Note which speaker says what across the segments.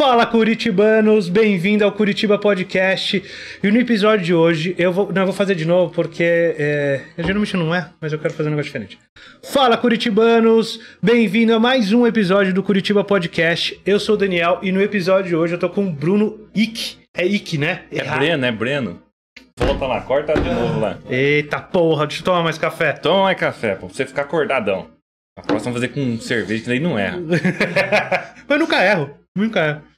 Speaker 1: Fala Curitibanos, bem-vindo ao Curitiba Podcast. E no episódio de hoje, eu vou, não, eu vou fazer de novo porque é, geralmente não é, mas eu quero fazer um negócio diferente. Fala Curitibanos, bem-vindo a mais um episódio do Curitiba Podcast. Eu sou o Daniel e no episódio de hoje eu tô com o Bruno Ick. É Ick, né? É, é Breno,
Speaker 2: é Breno. Volta lá, corta de novo lá. Eita porra, deixa eu tomar mais café. Toma mais café, pra você ficar acordadão. A próxima fazer com cerveja, que daí não erra.
Speaker 1: mas nunca erro, nunca erro.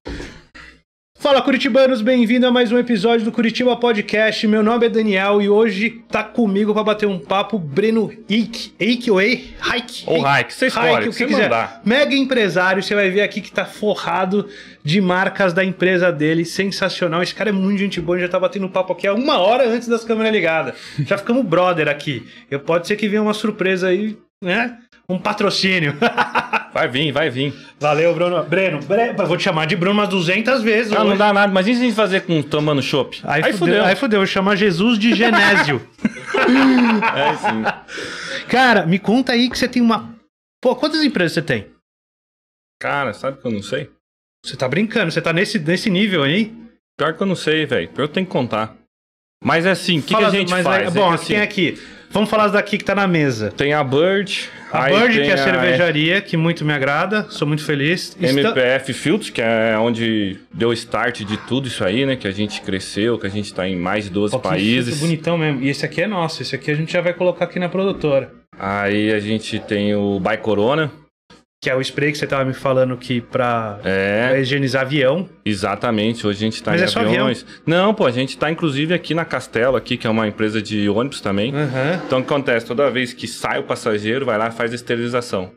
Speaker 1: Fala Curitibanos, bem-vindo a mais um episódio do Curitiba Podcast. Meu nome é Daniel e hoje tá comigo para bater um papo Breno Ike, Ike ou Eike? Hike. Ou Hike, você escolhe, Hike, o que você quiser. Mandar. Mega empresário, você vai ver aqui que tá forrado de marcas da empresa dele, sensacional. Esse cara é muito gente boa, já tá batendo papo aqui há uma hora antes das câmeras ligadas. Já ficamos brother aqui. Eu pode ser que venha uma surpresa aí, né? Um patrocínio. Vai vir, vai vir. Valeu, Bruno. Breno, Breno, vou te chamar de Bruno umas 200 vezes. Ah, hoje. não dá nada. Mas e se a gente fazer com tomando chopp? Aí, aí fudeu. fudeu. Aí fudeu, eu chamar Jesus de Genésio. é sim. Cara, me conta aí que você tem uma. Pô, quantas empresas você tem?
Speaker 2: Cara, sabe que eu não sei? Você tá brincando, você tá nesse, nesse nível aí? Pior que eu não sei, velho. Eu tenho que contar. Mas é assim, o que, que, a gente mas, faz? É, bom, é assim, aqui.
Speaker 1: É Vamos falar daqui que tá na mesa. Tem a Bird. A Bird, que é a cervejaria, que muito me agrada, sou muito feliz. MPF
Speaker 2: Está... que é onde deu o start de tudo isso aí, né? Que a gente cresceu, que a gente tá em mais de 12 Pô, países.
Speaker 1: Bonitão mesmo. E esse aqui é nosso, esse aqui a gente já vai colocar aqui na produtora. Aí a gente tem o By Corona, que é o spray que você tava me falando que pra, é, pra higienizar avião.
Speaker 2: Exatamente, hoje a gente tá Mas em é aviões. Só avião. Não, pô, a gente tá inclusive aqui na Castelo, aqui, que é uma empresa de ônibus também. Uhum. Então o que acontece? Toda vez que sai o passageiro, vai lá e faz a esterilização.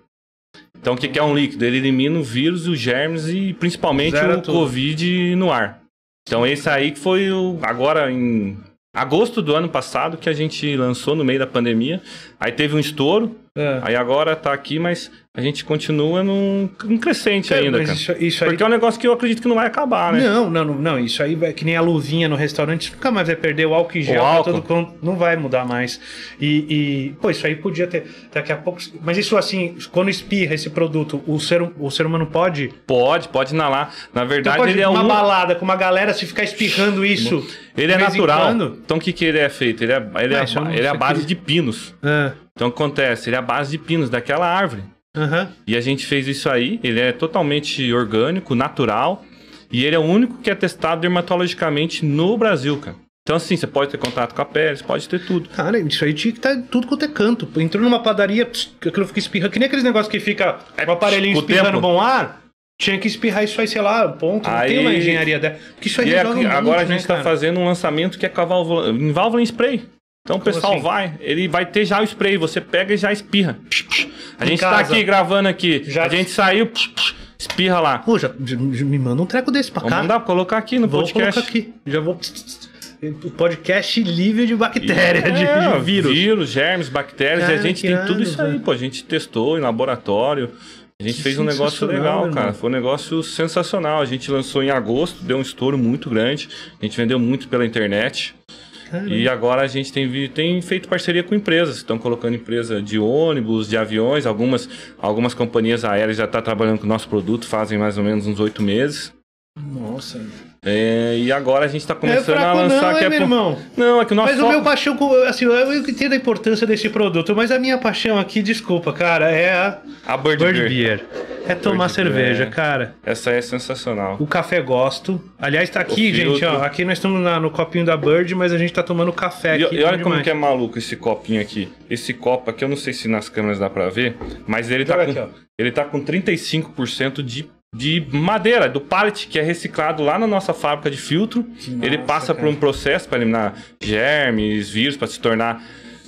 Speaker 2: Então o que, que é um líquido? Ele elimina o vírus, os germes e principalmente o tudo. Covid no ar. Então esse aí que foi o, agora em agosto do ano passado que a gente lançou no meio da pandemia. Aí teve um estouro, é. aí agora tá aqui,
Speaker 1: mas a gente continua num, num crescente é, ainda, cara. Isso, isso aí... Porque é um negócio que eu acredito que não vai acabar, né? Não, não, não, isso aí é que nem a luvinha no restaurante, nunca mais vai perder o álcool em gel, Todo, tá não vai mudar mais. E, e, pô, isso aí podia ter, daqui a pouco... Mas isso assim, quando espirra esse produto, o ser, o ser humano pode?
Speaker 2: Pode, pode inalar. Na então verdade, então ele é uma
Speaker 1: balada com uma galera, se ficar espirrando isso... Ele é natural. Então
Speaker 2: o que, que ele é feito? Ele é, ele ah, é, ele é a base que... de pinos. É. Então acontece, ele é a base de pinos daquela árvore. Uhum. E a gente fez isso aí, ele é totalmente orgânico, natural,
Speaker 1: e ele é o único que é testado dermatologicamente no Brasil, cara. Então, assim, você pode ter contato com a pele, você pode ter tudo. Cara, isso aí tinha que estar tá tudo quanto é canto. Entrou numa padaria, aquilo fica espirrando, que nem aqueles negócios que fica com é, o aparelhinho espirrando bom ar. Tinha que espirrar isso aí, sei lá, ponto. Aí... Não tem uma engenharia dela. Porque isso aí é, Agora muito, a gente está né,
Speaker 2: fazendo um lançamento que é com a válvula, em válvula em spray. Então pessoal assim? vai, ele vai ter já o spray, você pega e já espirra. A gente tá aqui
Speaker 1: gravando aqui, já a gente saiu, espirra lá. Pô, já, me manda um treco desse pra cá. Não dá pra colocar aqui no vou podcast. Colocar aqui. Já vou podcast livre de bactérias, é, de, de, vírus.
Speaker 2: Vírus, germes, bactérias, e a gente tem tudo isso aí, pô. A gente testou em laboratório. A gente que fez um negócio legal, cara. Foi um negócio sensacional. A gente lançou em agosto, deu um estouro muito grande. A gente vendeu muito pela internet. Caramba. E agora a gente tem, tem feito parceria com empresas, estão colocando empresa de ônibus, de aviões, algumas, algumas companhias aéreas já estão tá trabalhando com o nosso produto fazem mais ou menos uns oito meses. Nossa. É, e agora a gente tá é começando é fraco, a lançar não, que é, meu por... irmão.
Speaker 1: Não, é que o nosso Mas foco... o meu paixão, assim, eu entendo a importância desse produto, mas a minha paixão aqui, desculpa, cara, é a, a Bird, Bird Beer. Beer. É tomar Bird cerveja, Beer. cara. Essa é sensacional. O café gosto. Aliás, tá aqui, gente, ó, aqui nós estamos na, no copinho da Bird, mas a gente tá tomando café aqui. E, e olha como que é
Speaker 2: maluco esse copinho aqui. Esse copo aqui, eu não sei se nas câmeras dá pra ver, mas ele tá com aqui, ele tá com 35% de de madeira, do pallet, que é reciclado lá na nossa fábrica de filtro. ele passa cara. por um processo para eliminar germes, vírus, para se tornar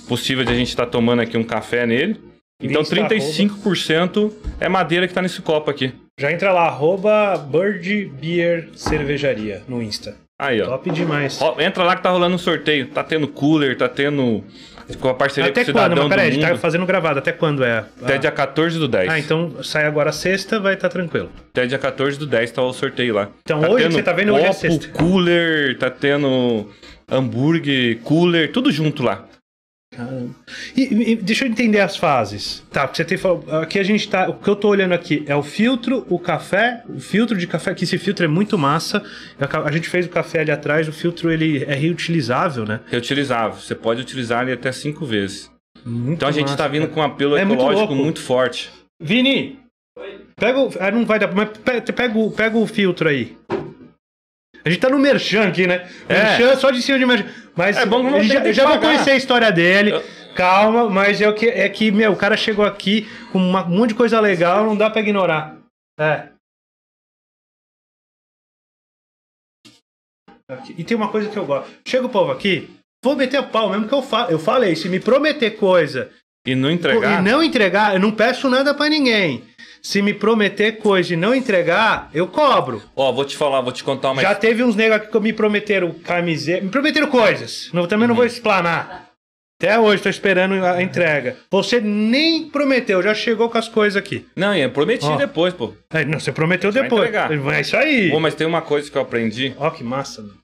Speaker 2: possível de a gente estar tá tomando aqui um café nele. Então 35%
Speaker 1: é madeira que está nesse copo aqui. Já entra lá, arroba Beer Cervejaria no Insta.
Speaker 2: Aí, ó. Top demais. Entra lá que tá rolando um sorteio. Tá tendo cooler, tá tendo com a parceria até com o Cidadão quando? Mas peraí, a gente tá fazendo
Speaker 1: gravado. Até quando é? Até ah. dia
Speaker 2: 14 do 10. Ah,
Speaker 1: então sai agora sexta, vai estar tá tranquilo. Até dia 14 do 10 tá o sorteio lá. Então tá hoje que você tá vendo copo, hoje é sexta.
Speaker 2: cooler, tá tendo hambúrguer, cooler,
Speaker 1: tudo junto lá. E, e, deixa eu entender as fases. Tá, você tem aqui a gente tá, o que eu tô olhando aqui é o filtro, o café, o filtro de café, que esse filtro é muito massa. A gente fez o café ali atrás, o filtro ele é reutilizável, né?
Speaker 2: Reutilizável, você pode utilizar ele até cinco vezes.
Speaker 1: Muito então a gente tá massa, tá vindo cara. com um
Speaker 2: apelo é ecológico muito, muito, forte.
Speaker 1: Vini, pega o, é, não vai dar, mas pega, pega, o, pega o filtro aí. A gente tá no merchan aqui, né? É. Merchan só de cima de merchan. Mas é bom que não já, eu já vou conhecer a história dele. Eu... Calma, mas é, o que, é que, meu, o cara chegou aqui com uma, um monte de coisa legal, não dá pra ignorar. É. E tem uma coisa que eu gosto. Chega o povo aqui, vou meter o pau mesmo que eu falo. Eu falei, se me prometer coisa e não entregar. E não entregar, eu não peço nada para ninguém. Se me prometer coisa e não entregar, eu cobro. Ó, oh, vou te falar, vou te contar uma. Já teve uns negros que me prometeram camiseta. Me prometeram coisas. Não, também uhum. não vou uhum. explanar. Até hoje tô esperando a entrega. Você nem prometeu, já chegou com as coisas aqui. Não,
Speaker 2: eu prometi oh. depois, pô. É, não, você prometeu você depois. Vai entregar. É isso aí. Pô, mas tem uma coisa que eu aprendi. Ó, oh, que massa, mano.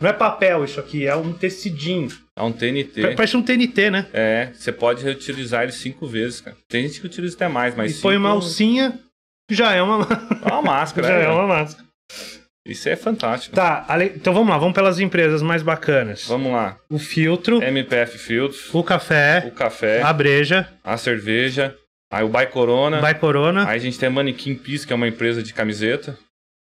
Speaker 1: Não é papel isso aqui, é um tecidinho.
Speaker 2: É um TNT. Parece um
Speaker 1: TNT, né?
Speaker 2: É, você pode reutilizar ele cinco vezes, cara. Tem gente que utiliza
Speaker 1: até mais, mas. E cinco... põe uma alcinha, já é uma. É uma máscara. já é, é uma máscara.
Speaker 2: Isso é fantástico.
Speaker 1: Tá, então vamos lá, vamos pelas empresas mais bacanas. Vamos lá. O
Speaker 2: filtro. MPF Filtros. O café. O café. A breja. A cerveja. Aí o Bai Corona. Bai Corona. Aí a gente tem a Manequim Peace, que é uma empresa de camiseta.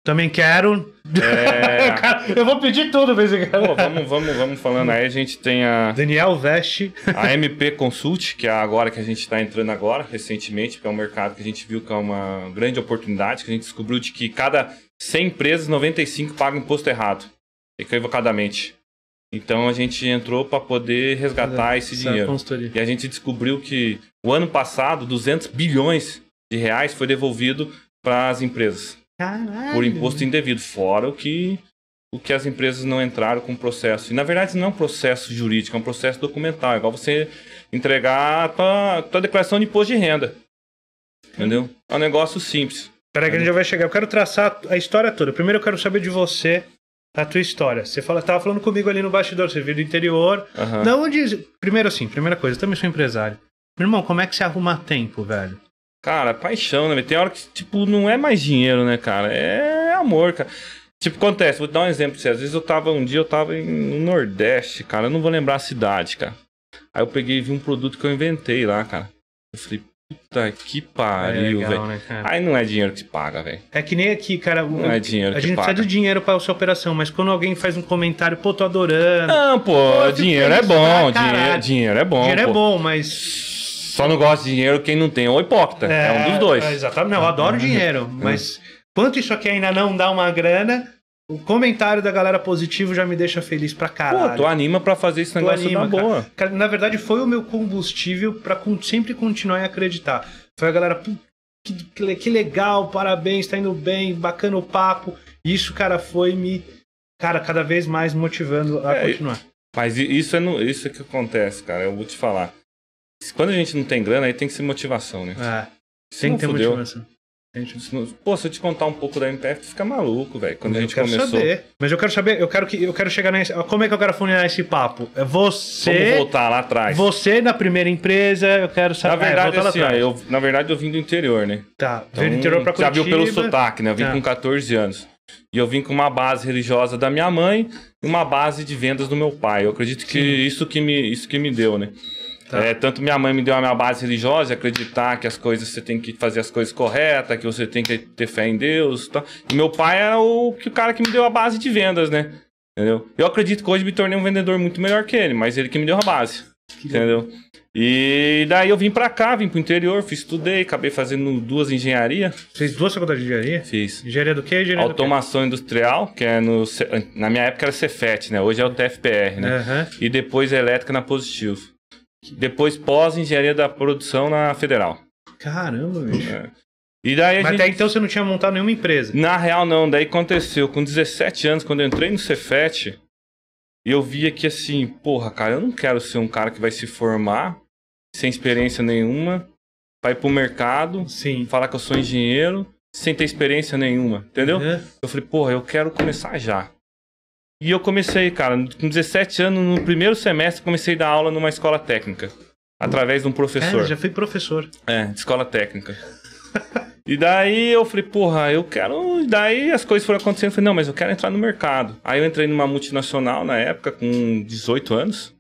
Speaker 1: Também quero. É...
Speaker 2: eu vou pedir tudo pra esse cara. vamos, vamos, vamos falando aí. A gente tem a. Daniel Veste. a MP Consult, que é agora que a gente está entrando agora, recentemente, que é um mercado que a gente viu que é uma grande oportunidade, que a gente descobriu de que cada 100 empresas, 95 pagam imposto errado, equivocadamente. Então a gente entrou para poder resgatar esse dinheiro. E a gente descobriu que o ano passado 200 bilhões de reais foi devolvido para as empresas.
Speaker 1: Caralho. por imposto
Speaker 2: indevido, fora o que o que as empresas não entraram com o processo. E na verdade não é um processo jurídico, é um processo documental, é igual você entregar a tua, tua declaração de imposto de renda. Entendeu? É um negócio simples. Peraí que a gente já
Speaker 1: vai chegar. Eu quero traçar a história toda. Primeiro eu quero saber de você, a tua história. Você fala, tava falando comigo ali no bastidor, você veio do interior. Uhum. Da onde. Primeiro assim, primeira coisa, eu também sou empresário. Meu irmão, como é que você arruma tempo, velho? Cara, paixão, né? Tem hora que, tipo, não é mais dinheiro, né, cara? É amor, cara.
Speaker 2: Tipo, acontece, vou dar um exemplo pra você. Às vezes eu tava, um dia eu tava em, no Nordeste, cara. Eu não vou lembrar a cidade, cara. Aí eu peguei e vi um produto que eu inventei lá, cara. Eu falei, puta que pariu, é velho. Né, Aí não é dinheiro que paga, velho.
Speaker 1: É que nem aqui, cara. Não é dinheiro A gente precisa do dinheiro pra sua operação, mas quando alguém faz um comentário, pô, tô adorando. Não, pô, pô é ah, dinheiro é bom, dinheiro, dinheiro é bom. Dinheiro pô. é bom, mas
Speaker 2: só não gosta de dinheiro quem não tem ou é
Speaker 1: hipócrita. É, é um dos dois. É, exatamente. Não, eu adoro uhum. dinheiro, mas quanto isso aqui ainda não dá uma grana, o comentário da galera positivo já me deixa feliz pra caralho. Pô, tu
Speaker 2: anima pra fazer esse negócio tu anima, boa.
Speaker 1: Cara, na verdade, foi o meu combustível pra sempre continuar e acreditar. Foi a galera, que, que legal, parabéns, tá indo bem, bacana o papo. Isso, cara, foi me, cara, cada vez mais motivando a é, continuar.
Speaker 2: Mas isso é, no, isso é que acontece, cara, eu vou te falar. Quando a gente não tem grana, aí tem que ser motivação, né? É. Se tem que ter fudeu, motivação.
Speaker 1: Se não... Pô, se eu te contar um pouco da MPF, tu fica maluco, velho. Quando a gente eu quero começou. Saber. Mas eu quero saber, eu quero que eu quero chegar nesse. Como é que eu quero funilar esse papo? É você. Vamos voltar lá atrás. Você na primeira empresa, eu quero saber. Na é, verdade, é, assim, eu, na
Speaker 2: verdade, eu vim do interior, né? Tá. Então, vim do então, interior pra Curitiba. Já viu pelo sotaque, né? Eu vim tá. com 14 anos. E eu vim com uma base religiosa da minha mãe e uma base de vendas do meu pai. Eu acredito que isso que me isso que me deu, né? Tá. É, tanto minha mãe me deu a minha base religiosa, acreditar que as coisas você tem que fazer as coisas corretas, que você tem que ter fé em Deus. Tá? E meu pai era o, o cara que me deu a base de vendas, né? Entendeu? Eu acredito que hoje me tornei um vendedor muito melhor que ele, mas ele que me deu a base. Que entendeu? E daí eu vim pra cá, vim pro interior, fiz, estudei, acabei fazendo duas engenharia. Fez
Speaker 1: duas faculdades de engenharia?
Speaker 2: Fiz. Engenharia do quê? Engenharia Automação quê? industrial, que é no. Na minha época era Cefet, né? Hoje é o TFPR, né? Uhum. E depois é elétrica na positivo. Depois pós-engenharia da produção na federal.
Speaker 1: Caramba, bicho. É.
Speaker 2: E daí Mas gente... até então você não tinha montado nenhuma empresa. Na real, não. Daí aconteceu. Com 17 anos, quando eu entrei no Cefet, eu via que assim, porra, cara, eu não quero ser um cara que vai se formar sem experiência nenhuma, vai pro mercado, Sim. falar que eu sou engenheiro, sem ter experiência nenhuma, entendeu? Uhum. Eu falei, porra, eu quero começar já. E eu comecei, cara, com 17 anos, no primeiro semestre, comecei a dar aula numa escola técnica. Através de um professor. É, já fui professor. É, de escola técnica. e daí eu falei, porra, eu quero. E daí as coisas foram acontecendo. Eu falei, não, mas eu quero entrar no mercado. Aí eu entrei numa multinacional na época, com 18 anos.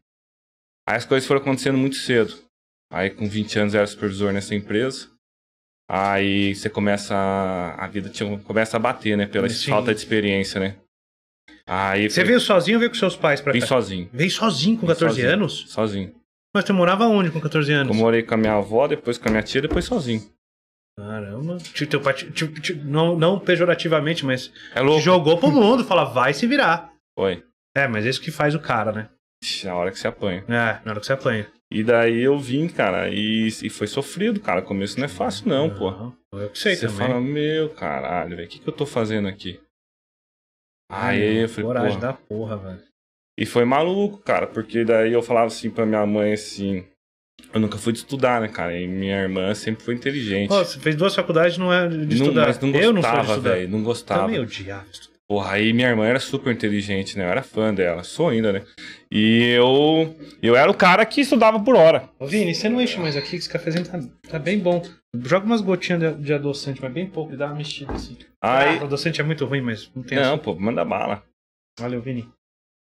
Speaker 2: Aí as coisas foram acontecendo muito cedo. Aí com 20 anos eu era supervisor nessa empresa. Aí você começa. A, a vida te, começa a bater, né? Pela Sim. falta de experiência, né? Aí ah, Você foi... veio sozinho ou veio com seus pais pra Vim cá? sozinho. Veio sozinho com Vim 14 sozinho. anos?
Speaker 1: Sozinho. Mas você morava onde com 14 anos? Eu morei com a minha avó, depois com a minha tia, depois sozinho. Caramba. Teu pai, não, não pejorativamente, mas é louco. te jogou pro mundo, fala, vai se virar. Foi. É, mas é isso que faz o cara, né? Na é hora que você apanha. É, na hora que você apanha.
Speaker 2: E daí eu vim, cara, e, e foi sofrido, cara. O começo não é fácil, não, não pô. Eu sei você também. Você fala, meu caralho, velho, o que, que eu tô fazendo aqui? Aí eu falei, Coragem porra.
Speaker 1: da porra, velho.
Speaker 2: E foi maluco, cara, porque daí eu falava assim pra minha mãe, assim... Eu nunca fui de estudar, né, cara? E minha irmã sempre foi inteligente. Pô,
Speaker 1: você fez duas faculdades não é de não, estudar. Mas não gostava, eu não velho. Não gostava. Também odiava estudar.
Speaker 2: Porra, aí minha irmã era super inteligente, né? Eu era fã dela, sou ainda, né? E eu
Speaker 1: eu era o cara que estudava por hora. Ô, Vini, você não enche mais aqui, esse cafezinho tá, tá bem bom. Joga umas gotinhas de, de adoçante, mas bem pouco, e dá uma mexida assim. Aí... Ah, adoçante é muito ruim, mas não tem Não,
Speaker 2: assunto. pô, manda bala. Valeu, Vini.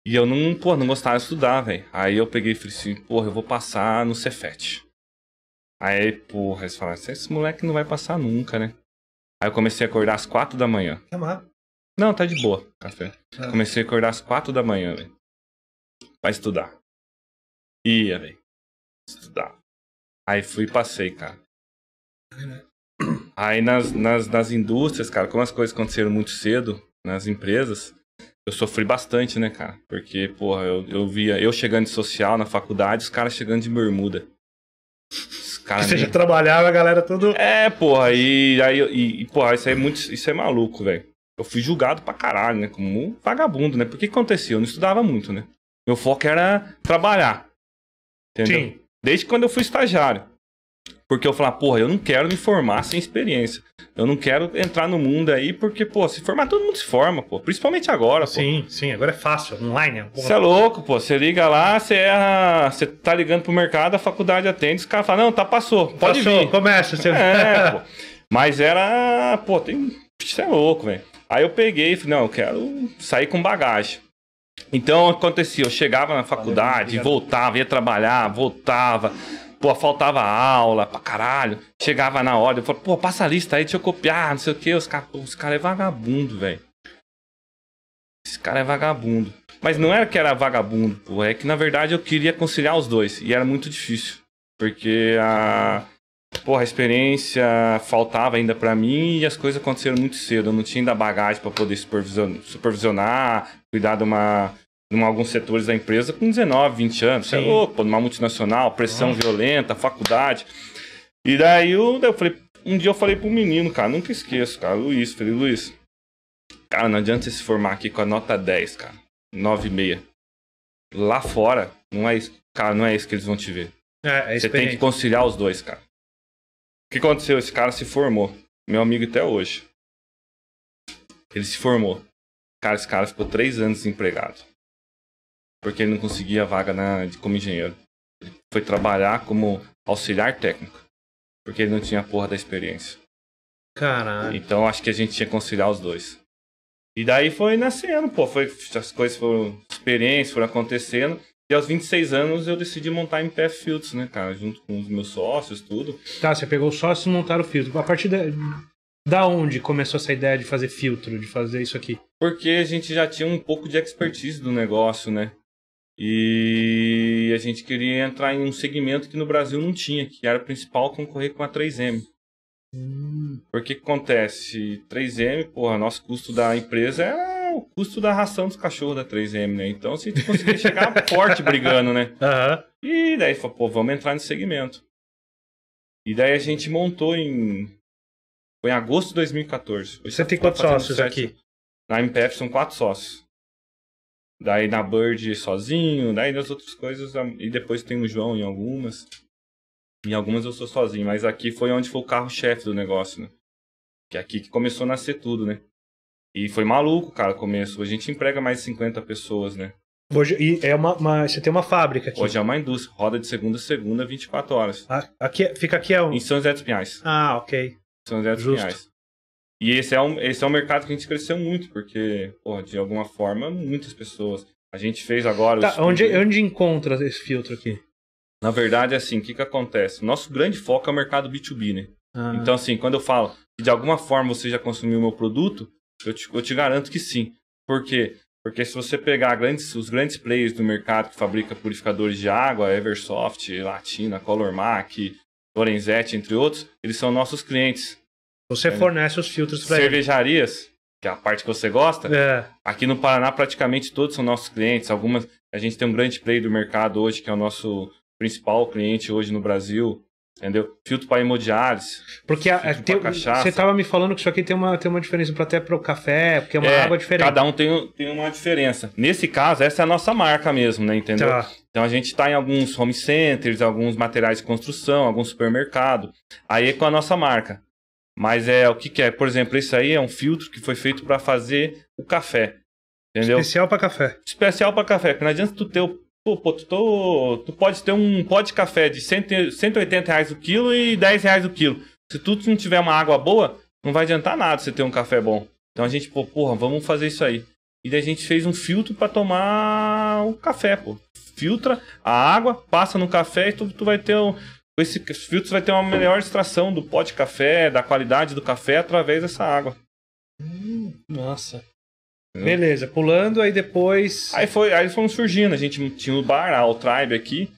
Speaker 2: E eu não, pô, não gostava de estudar, velho. Aí eu peguei e falei assim, porra, eu vou passar no Cefet. Aí, porra, eles falaram, esse moleque não vai passar nunca, né? Aí eu comecei a acordar às quatro da manhã.
Speaker 1: Chamar. Não, tá
Speaker 2: de boa. Café. É. Comecei a acordar às quatro da manhã, velho. Pra estudar. Ia, velho. Estudar. Aí fui e passei, cara. Aí nas, nas, nas indústrias, cara, como as coisas aconteceram muito cedo, nas empresas, eu sofri bastante, né, cara? Porque, porra, eu, eu via eu chegando de social na faculdade, os caras chegando de bermuda. Os caras. Você já
Speaker 1: trabalhava, a galera tudo.
Speaker 2: É, porra, e aí. E, e, porra, isso é muito. Isso é maluco, velho eu fui julgado pra caralho, né? Como um vagabundo, né? Porque que aconteceu? Eu não estudava muito, né? Meu foco era trabalhar. Entendeu? Sim. Desde quando eu fui estagiário. Porque eu falava, porra, eu não quero me formar sem experiência. Eu não quero entrar no mundo aí, porque, pô, se formar, todo mundo se forma, pô.
Speaker 1: Principalmente agora, pô. Sim, sim, agora é fácil, online. É né?
Speaker 2: você é louco, pô. Você liga lá, você é. você tá ligando pro mercado, a faculdade atende, os caras falam, não, tá, passou, pode passou, vir. começa. Você... É, pô. Mas era, pô, tem... você é louco, velho. Aí eu peguei e falei, não, eu quero sair com bagagem. Então acontecia, eu chegava na faculdade, voltava, ia trabalhar, voltava, pô, faltava aula pra caralho, chegava na hora, eu falava, pô, passa a lista aí, deixa eu copiar, não sei o que, os caras os cara é vagabundo, velho. Esse cara é vagabundo. Mas não era que era vagabundo, pô, é que na verdade eu queria conciliar os dois, e era muito difícil. Porque a porra, a experiência faltava ainda para mim e as coisas aconteceram muito cedo. Eu não tinha ainda bagagem para poder supervisionar, supervisionar, cuidar de uma em alguns setores da empresa com 19, 20 anos. Você é louco, numa multinacional, pressão violenta, faculdade. E daí eu, daí eu falei, um dia eu falei pro menino, cara, nunca esqueço, cara, Luiz, falei, Luiz, cara, não adianta você se formar aqui com a nota 10, cara, 9,6. Lá fora, não é isso, cara, não é isso que eles vão te ver.
Speaker 1: É, é você tem que
Speaker 2: conciliar os dois, cara que aconteceu? Esse cara se formou. Meu amigo até hoje. Ele se formou. Cara, esse cara ficou três anos desempregado. Porque ele não conseguia a vaga na, de, como engenheiro. Ele foi trabalhar como auxiliar técnico. Porque ele não tinha a porra da experiência. Caralho. Então acho que a gente tinha que conciliar os dois. E daí foi nascendo, pô. Foi, as coisas foram. Experiências foram acontecendo. E aos 26 anos
Speaker 1: eu decidi montar a MPF Filtros, né, cara? Junto com os meus sócios, tudo. Tá, você pegou o sócio e montaram o filtro. A partir da, da onde começou essa ideia de fazer filtro, de fazer isso aqui?
Speaker 2: Porque a gente já tinha um pouco de expertise do negócio, né? E a gente queria entrar em um segmento que no Brasil não tinha, que era o principal concorrer com a 3M.
Speaker 1: Hum.
Speaker 2: Porque que acontece? 3M, porra, nosso custo da empresa é o custo da ração dos cachorros da 3M, né? Então gente conseguia chegar forte brigando, né? Uhum. E daí falou, pô, vamos entrar no segmento. E daí a gente montou em. Foi em agosto de 2014. Hoje você tem quantos sócios sete. aqui? Na MPF são quatro sócios. Daí na Bird sozinho, daí nas outras coisas. E depois tem o João em algumas. Em algumas eu sou sozinho, mas aqui foi onde foi o carro-chefe do negócio, né? Que é aqui que começou a nascer tudo, né? E foi maluco, cara, o começo. Hoje a gente emprega mais de 50 pessoas, né?
Speaker 1: Hoje, e é uma, uma, você tem uma fábrica aqui? Hoje
Speaker 2: é uma indústria, roda de segunda a segunda, 24 horas. Ah, aqui, é, fica aqui é um... Em São José dos Pinhais. Ah, ok. São José dos Justo. Pinhais. E esse é, um, esse é um mercado que a gente cresceu muito, porque, de alguma forma, muitas pessoas... A gente fez agora... Tá, onde, onde
Speaker 1: encontra esse filtro aqui?
Speaker 2: Na verdade, é assim, o que, que acontece? Nosso grande foco é o mercado B2B, né? Ah. Então, assim, quando eu falo que de alguma forma você já consumiu o meu produto, eu te, eu te garanto que sim. Por quê? Porque se você pegar grandes, os grandes players do mercado que fabrica purificadores de água, Eversoft, Latina, Colormac, Lorenzetti, entre outros, eles são nossos clientes. Você é. fornece os filtros para Cervejarias, que é a parte que você gosta, é. aqui no Paraná praticamente todos são nossos clientes. Algumas, a gente tem um grande player do mercado hoje, que é o nosso principal cliente hoje no Brasil, Entendeu? Filtro para hemodiálise. Porque a, tem, você
Speaker 1: estava me falando que isso aqui tem uma, tem uma diferença até para o café, porque é uma é, água diferente. Cada
Speaker 2: um tem, tem uma diferença. Nesse caso, essa é a nossa marca mesmo, né? Entendeu? Tá. Então a gente está em alguns home centers, alguns materiais de construção, alguns supermercados. Aí é com a nossa marca. Mas é o que, que é? Por exemplo, esse aí é um filtro que foi feito para fazer o café. Entendeu? Especial para café. Especial para café. Porque não adianta tu ter o Pô, pô tu, tô, tu pode ter um pó de café de cento, 180 reais o quilo e 10 reais o quilo. Se tu não tiver uma água boa, não vai adiantar nada você ter um café bom. Então a gente, pô, porra, vamos fazer isso aí. E daí a gente fez um filtro para tomar o café, pô. Filtra a água, passa no café e tu, tu vai ter um, com esse filtro vai ter uma melhor extração do pó de café, da qualidade do café através dessa água.
Speaker 1: Hum, nossa.
Speaker 2: Hum. Beleza, pulando, aí depois. Aí foi, aí fomos surgindo. A gente tinha o bar, a o Tribe aqui.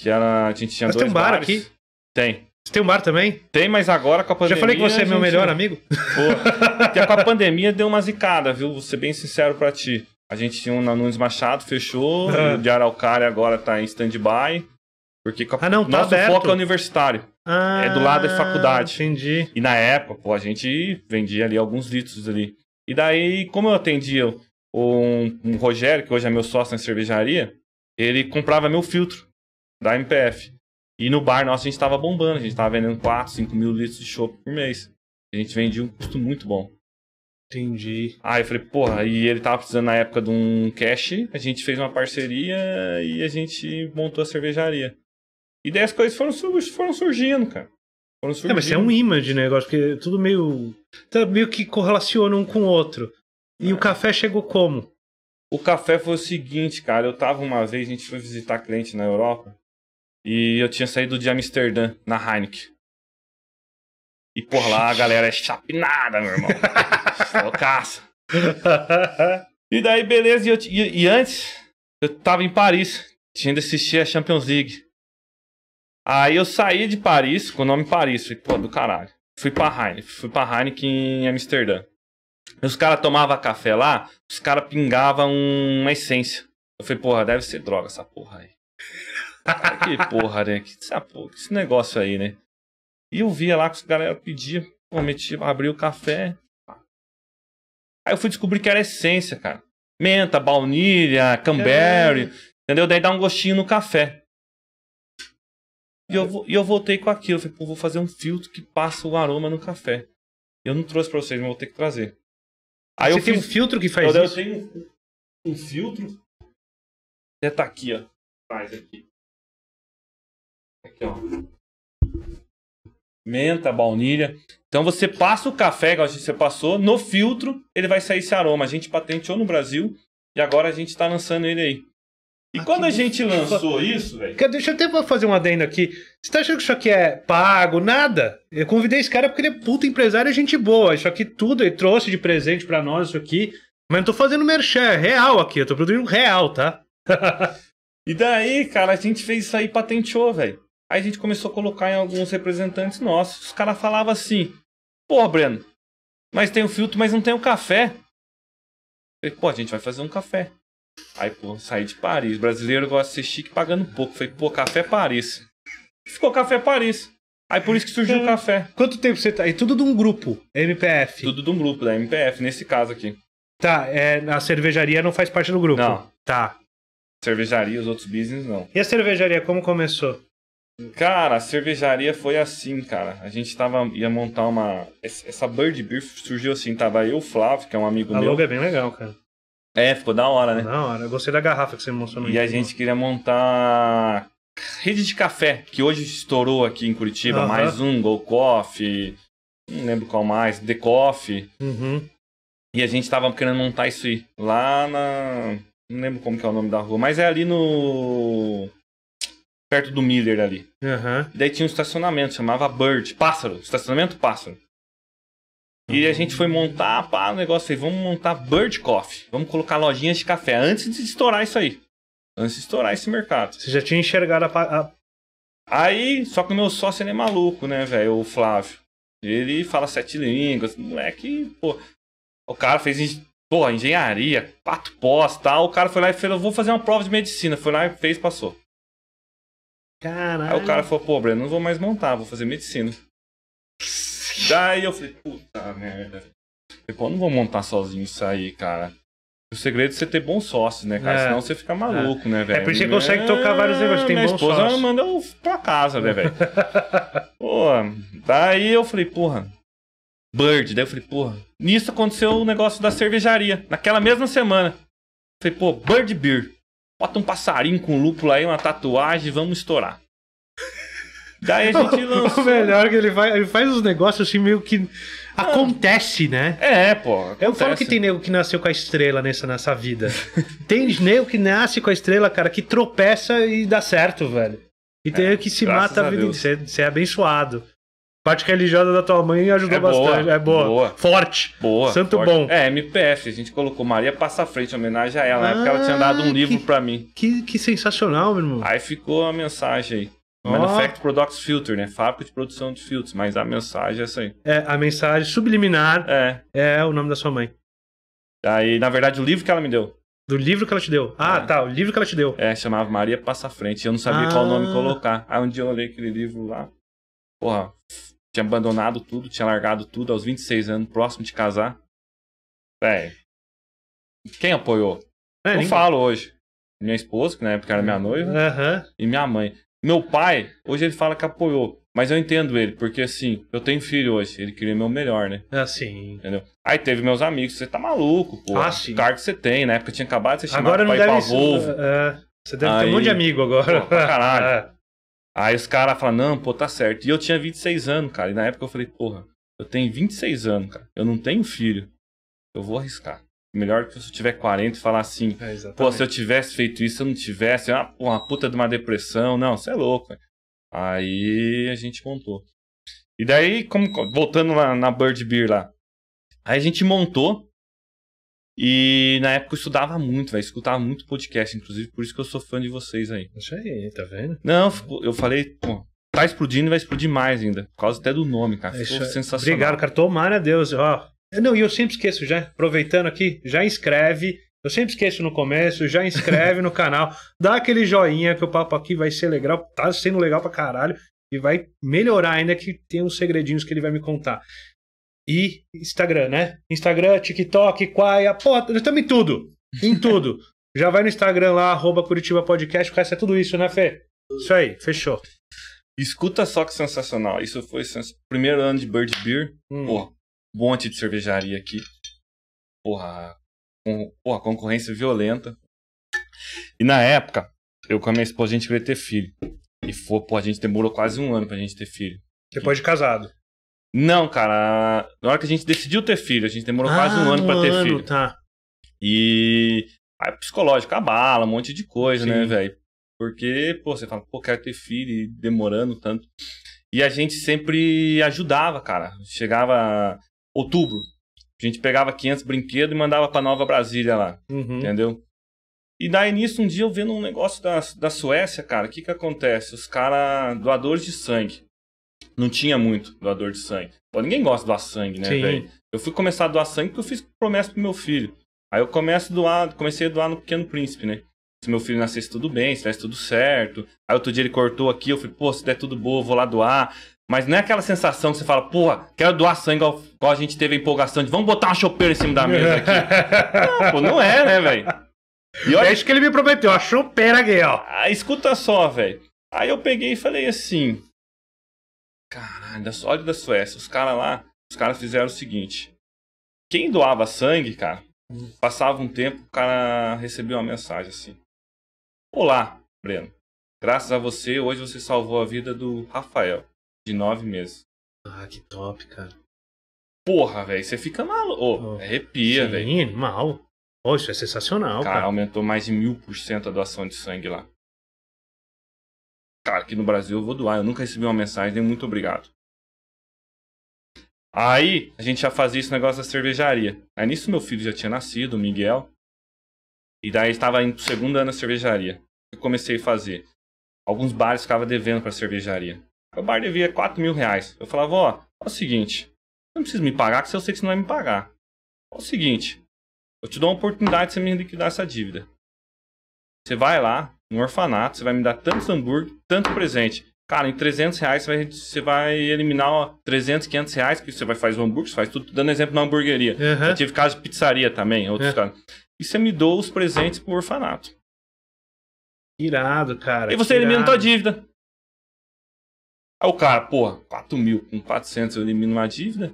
Speaker 2: Que era. A gente tinha mas dois tem um bar bares. aqui? Tem. Você tem um bar também? Tem, mas agora com a pandemia. Já falei que você é meu gente... melhor amigo? Pô, até com a pandemia deu uma zicada, viu? Vou ser bem sincero pra ti. A gente tinha um na Nunes Machado, fechou. Ah. O de Araucária agora tá em stand-by. Porque com a... ah, não, tá nosso aberto. foco é universitário.
Speaker 1: Ah, é do lado da ah, faculdade.
Speaker 2: Entendi. E na época, pô, a gente vendia ali alguns litros ali. E daí, como eu atendia um, um Rogério, que hoje é meu sócio na cervejaria, ele comprava meu filtro da MPF. E no bar nosso a gente estava bombando, a gente estava vendendo 4, 5 mil litros de chopp por mês. A gente vendia um custo muito bom. Entendi. Aí eu falei, porra, e ele tava precisando na época de um cash, a gente fez uma parceria e a gente montou a cervejaria. E daí as coisas foram, foram surgindo, cara. É, mas é um image
Speaker 1: negócio, né? porque é tudo meio. Tá meio que correlaciona um com o outro. E o é. café chegou como? O café foi o seguinte, cara. Eu tava uma vez, a gente foi visitar cliente na
Speaker 2: Europa. E eu tinha saído de Amsterdã, na Heineken. E por lá a galera é chapinada, meu irmão. Loucaça. e daí, beleza. E, eu, e, e antes, eu tava em Paris. Tinha de assistir a Champions League. Aí eu saí de Paris, com o nome Paris, falei, pô, do caralho. Fui pra Heineken, fui pra Heineken em Amsterdã. E os caras tomavam café lá, os caras pingavam uma essência. Eu falei, porra, deve ser droga essa porra aí. que porra, né? Que, essa porra, esse negócio aí, né? E eu via lá que os galera pediam, pô, metia, abria o café. Aí eu fui descobrir que era essência, cara. Menta, baunilha, cranberry, é. entendeu? Daí dá um gostinho no café. E eu, e eu voltei com aquilo. Eu falei, pô, vou fazer um filtro que passa o aroma no café. Eu não trouxe pra vocês, mas vou ter que trazer. Aí Você eu tem fiz, um filtro que faz eu,
Speaker 1: isso? Eu tenho um, um filtro. Até tá aqui, ó. Faz aqui. Aqui, ó.
Speaker 2: Menta, baunilha. Então você passa o café que você passou no filtro, ele vai sair esse aroma. A gente patenteou no Brasil e agora a gente está lançando ele aí. E
Speaker 1: ah, quando a gente difícil. lançou isso, velho. Deixa eu até fazer uma adendo aqui. Você tá achando que isso aqui é pago? Nada. Eu convidei esse cara porque ele é puta empresário e gente boa. Isso aqui tudo ele trouxe de presente para nós, isso aqui. Mas não tô fazendo merchan, é real aqui. Eu tô produzindo real, tá? e daí, cara, a gente fez isso aí, patenteou, velho. Aí a gente começou a colocar em alguns representantes nossos. Os caras falavam
Speaker 2: assim: Pô, Breno, mas tem o filtro, mas não tem o café. Eu falei, Pô, a gente vai fazer um café. Aí, pô, saí de Paris. O brasileiro gosta de ser chique pagando pouco. Falei, pô, café Paris. Ficou café Paris. Aí por isso que surgiu o então, café. Quanto tempo você tá? E tudo de um grupo, MPF. Tudo de um grupo, da MPF, nesse caso aqui. Tá, é, a cervejaria não faz parte do grupo. Não. Tá. Cervejaria, os outros business não. E a cervejaria,
Speaker 1: como começou?
Speaker 2: Cara, a cervejaria foi assim, cara. A gente tava, ia montar uma. Essa Bird Beer surgiu assim, tava eu, Flávio, que é um amigo a meu. A logo é
Speaker 1: bem legal, cara.
Speaker 2: É, ficou da hora,
Speaker 1: né? Da hora. Eu gostei da garrafa que você mostrou no E a gente
Speaker 2: queria montar rede de café, que hoje estourou aqui em Curitiba. Uhum. Mais um, Go Coffee, não lembro qual mais, The Coffee. Uhum. E a gente tava querendo montar isso aí, lá na... Não lembro como que é o nome da rua, mas é ali no... Perto do Miller ali. Uhum. daí tinha um estacionamento, chamava Bird, pássaro, estacionamento pássaro. E a gente foi montar, pá, o negócio aí, vamos montar Bird Coffee. Vamos colocar lojinhas de café antes de estourar isso aí. Antes de estourar esse mercado. Você já tinha
Speaker 1: enxergado a. a...
Speaker 2: Aí, só que o meu sócio ele é maluco, né, velho? O Flávio. Ele fala sete línguas, moleque, pô. O cara fez pô, engenharia, quatro pós tal. O cara foi lá e fez, vou fazer uma prova de medicina. Foi lá e fez, passou. Caralho. Aí o cara falou, pô, Breno, não vou mais montar, vou fazer medicina. Daí eu falei, puta merda. Eu não vou montar sozinho isso aí, cara. O segredo é você ter bom sócio, né, cara? É. Senão você fica maluco, né, é. né, velho? É porque você consegue tocar vários negócios. Tem Minha bom esposa sócio. manda eu pra casa, né, velho? Pô, daí eu falei, porra, Bird. Daí eu falei, porra, nisso aconteceu o negócio da cervejaria. Naquela mesma semana. Eu falei, pô, Bird Beer. Bota um passarinho com lúpulo aí, uma tatuagem, vamos estourar.
Speaker 1: Daí a gente lançou. O melhor que ele faz, ele faz uns negócios assim meio que. Ah. Acontece, né? É, pô. Acontece. Eu falo que tem nego que nasceu com a estrela nessa, nessa vida. tem nego que nasce com a estrela, cara, que tropeça e dá certo, velho. E tem é, que se mata a, vida inteira. Você é abençoado. Parte religiosa da tua mãe ajudou é bastante. é boa. boa. Forte. Boa. Santo forte. bom. É,
Speaker 2: MPF. A gente colocou Maria Passa Frente, homenagem a ela. Ah, na época ela tinha dado um ah, livro que, pra mim. Que, que sensacional, meu irmão. Aí ficou a mensagem aí. Oh. Manufactured Products Filter, né? Fábrica de produção de filtros. Mas a mensagem é essa
Speaker 1: aí. É, a mensagem subliminar é, é o nome da sua mãe. Aí, na verdade, o livro que ela me deu. Do livro que ela te deu. Ah, é. tá, o livro que ela te deu. É, chamava Maria Passa Frente. Eu não sabia ah. qual nome ah. colocar.
Speaker 2: Aí um dia eu olhei aquele livro lá. Porra, tinha abandonado tudo, tinha largado tudo aos 26 anos, próximo de casar. Véi. Quem apoiou? É, eu ninguém... falo hoje. Minha esposa, que na época era minha noiva, uhum. e minha mãe. Meu pai, hoje ele fala que apoiou. Mas eu entendo ele, porque assim, eu tenho filho hoje, ele queria meu melhor, né?
Speaker 1: Assim.
Speaker 2: Entendeu? Aí teve meus amigos, você tá maluco, pô. Ah, sim. O cargo que você tem, na época tinha acabado de ser chamado agora não pra mais ir pra isso, Volvo. É,
Speaker 1: é você deve Aí, ter um monte de amigo agora. Pô, pra
Speaker 2: caralho. É. Aí os caras falam, não, pô, tá certo. E eu tinha 26 anos, cara. E na época eu falei, porra, eu tenho 26 anos, cara. Eu não tenho filho. Eu vou arriscar. Melhor que se eu tiver 40 e falar assim, é, pô, se eu tivesse feito isso, eu não tivesse, uma, ah, uma puta de uma depressão, não, você é louco. Aí a gente montou. E daí, como, voltando lá na Bird Beer lá, aí a gente montou e na época eu estudava muito, velho, escutava muito podcast, inclusive, por isso que eu sou fã de vocês aí.
Speaker 1: Isso aí, tá vendo?
Speaker 2: Não, eu falei, pô, tá explodindo e vai explodir mais ainda, por causa até do nome, cara. Ficou Deixa... sensacional. Obrigado,
Speaker 1: cara, tomara Deus, ó. É, não, e eu sempre esqueço, já aproveitando aqui, já inscreve. Eu sempre esqueço no começo, já inscreve no canal, dá aquele joinha que o papo aqui vai ser legal, tá sendo legal pra caralho e vai melhorar ainda que tem uns segredinhos que ele vai me contar. E Instagram, né? Instagram, TikTok, Quaia, pô, nós estamos em tudo, em tudo. já vai no Instagram lá, arroba Curitiba Podcast, porque é tudo isso, né, Fê?
Speaker 2: Isso aí, fechou. Escuta só que sensacional. Isso foi sens... primeiro ano de Bird Beer. Hum. Pô, monte de cervejaria aqui. Porra, com, porra, concorrência violenta. E na época, eu com a minha esposa, a gente queria ter filho. E foi, pô, a gente demorou quase um ano pra gente ter filho.
Speaker 1: Depois de casado.
Speaker 2: Não, cara. Na hora que a gente decidiu ter filho, a gente demorou ah, quase um ah, ano um para ter ano, filho. Tá. E aí psicológico, abala, um monte de coisa, né, Sim. né, velho? Porque, pô, você fala, pô, quero ter filho e demorando tanto. E a gente sempre ajudava, cara. Chegava outubro. A gente pegava 500 brinquedos e mandava para Nova Brasília lá, uhum. entendeu? E daí nisso, um dia eu vendo um negócio da, da Suécia, cara, o que que acontece? Os caras, doadores de sangue. Não tinha muito doador de sangue. Pô, ninguém gosta de doar sangue, né, velho? Eu fui começar a doar sangue porque eu fiz promessa pro meu filho. Aí eu começo a doar, comecei a doar no Pequeno Príncipe, né? Se meu filho nascesse tudo bem, se desse tudo certo. Aí outro dia ele cortou aqui, eu falei, pô, se der tudo boa, vou lá doar. Mas não é aquela sensação que você fala, porra, quero doar sangue igual, a gente teve a empolgação de vamos botar uma chopeira em cima da mesa aqui. não, pô, não é, né, velho? olha... É isso que ele me prometeu, a chopeira aqui, ó. Ah, escuta só, velho. Aí eu peguei e falei assim. Caralho, olha da Suécia, os caras lá, os caras fizeram o seguinte. Quem doava sangue, cara, passava um tempo, o cara recebeu uma mensagem assim. Olá, Breno. Graças a você, hoje você salvou a vida do Rafael de nove meses.
Speaker 1: Ah, que top, cara.
Speaker 2: Porra, velho, você fica mal. Oh, oh, arrepia, velho.
Speaker 1: Sim, mal. Oh,
Speaker 2: isso é sensacional, cara. Cara, aumentou mais de mil por cento a doação de sangue lá. Cara, aqui no Brasil eu vou doar. Eu nunca recebi uma mensagem, muito obrigado. Aí, a gente já fazia esse negócio da cervejaria. Aí nisso meu filho já tinha nascido, o Miguel. E daí estava indo pro segundo ano na cervejaria. Eu comecei a fazer. Alguns bares ficavam devendo pra cervejaria. O bar devia 4 mil reais. Eu falava, ó, é o seguinte, não precisa me pagar, que eu sei que você não vai me pagar. É o seguinte, eu te dou uma oportunidade de você me liquidar essa dívida. Você vai lá, no orfanato, você vai me dar tantos hambúrguer, tanto presente. Cara, em 300 reais você vai, você vai eliminar ó, 300, 500 reais que você vai fazer o hambúrguer, você faz tudo, dando exemplo na hamburgueria. Uhum. Eu tive caso de pizzaria também, outros é. casos. E você me dou os presentes pro orfanato. Irado, cara. E você irado. elimina a tua dívida. Aí o cara, porra, 4 mil com 400 eu elimino uma
Speaker 1: dívida,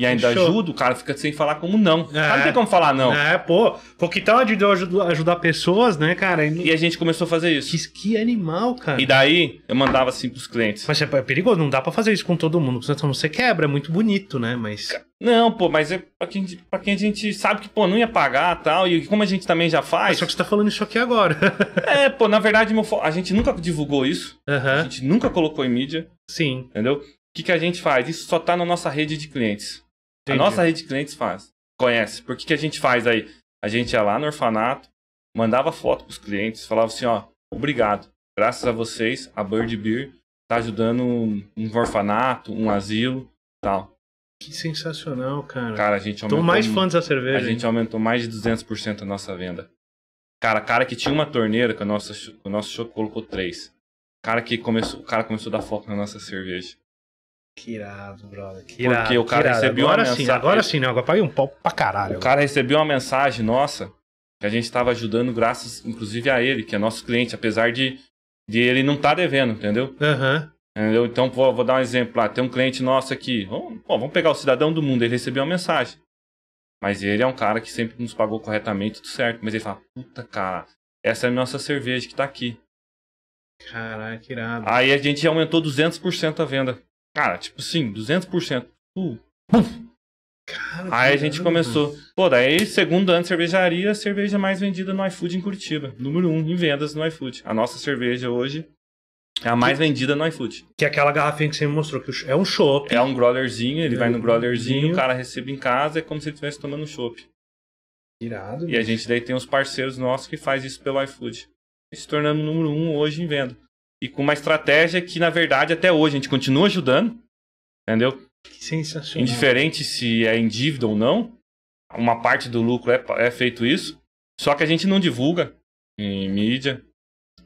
Speaker 1: e ainda Show. ajuda, o cara fica sem falar como não. É. Não tem é. como falar não. É, pô. porque tal ajudou a ajudar pessoas, né, cara? E... e, a gente começou a fazer isso. Que, que animal, cara. E daí eu mandava assim pros clientes. Mas é, é perigoso, não dá para fazer isso com todo mundo, porque senão você quebra, é muito bonito, né? Mas.
Speaker 2: Não, pô, mas é pra quem, pra quem a gente sabe que, pô, não ia pagar tal, e como a gente também já faz. Mas é só que você tá falando isso aqui agora. é, pô, na verdade, meu, a gente nunca divulgou isso. Uh -huh. A gente nunca colocou em mídia. Sim. Entendeu? O que, que a gente faz? Isso só tá na nossa rede de clientes. Entendi. A nossa rede de clientes faz. Conhece. Por que, que a gente faz aí? A gente ia lá no orfanato, mandava foto pros clientes, falava assim, ó, obrigado. Graças a vocês, a Bird Beer tá ajudando um, um orfanato, um asilo tal.
Speaker 1: Que sensacional, cara. Cara, a gente aumentou... Tô mais fãs da cerveja. A gente
Speaker 2: aumentou mais de 200% a nossa venda. Cara, cara que tinha uma torneira que o nosso, o nosso show colocou três. Cara que começou, o cara começou a dar foco na nossa cerveja.
Speaker 1: Que irado, brother. Que irado, Porque o cara irado. recebeu agora uma sim, mensagem. Agora sim, não. Né? Agora paguei um pau pra caralho. O
Speaker 2: cara recebeu uma mensagem nossa que a gente estava ajudando, graças, inclusive, a ele, que é nosso cliente, apesar de, de ele não estar tá devendo, entendeu? Uhum. entendeu? Então, vou, vou, dar um exemplo lá. Tem um cliente nosso aqui. Vamos, vamos pegar o cidadão do mundo, ele recebeu uma mensagem. Mas ele é um cara que sempre nos pagou corretamente, tudo certo. Mas ele fala, puta cara, essa é a nossa cerveja que tá aqui.
Speaker 1: Caraca, que irado.
Speaker 2: Aí a gente aumentou 200% a venda. Cara, tipo assim, 200%. Uh, Cara, aí a gente começou. Pô, daí, segundo ano, cervejaria, cerveja mais vendida no iFood em Curitiba. Número um em vendas no iFood. A nossa cerveja hoje é a mais vendida no iFood. Que é aquela garrafinha que você me mostrou, que é um chopp. É um growlerzinho, ele é vai no growlerzinho, o cara recebe em casa, é como se ele estivesse tomando um chopp. Irado. E bicho. a gente daí tem uns parceiros nossos que faz isso pelo iFood. Se tornando número um hoje em venda e com uma estratégia que, na verdade, até hoje a gente continua ajudando, entendeu? Que sensacional. Indiferente se é em dívida ou não, uma parte do lucro é, é feito isso, só que a gente não divulga em mídia,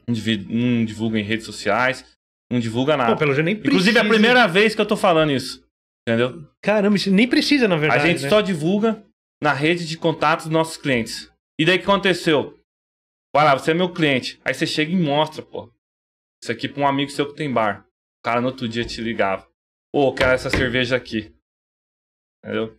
Speaker 2: não divulga em redes sociais, não divulga nada. Pô, pelo jeito
Speaker 1: nem precisa. Inclusive, é a primeira
Speaker 2: vez que eu tô falando isso, entendeu?
Speaker 1: Caramba, isso nem precisa, na verdade. A gente né? só
Speaker 2: divulga na rede de contatos dos nossos clientes. E daí o que aconteceu? Vai lá, você é meu cliente. Aí você chega e mostra, pô. Isso aqui pra um amigo seu que tem bar. O cara no outro dia te ligava. Ô, oh, quero essa cerveja aqui. Entendeu?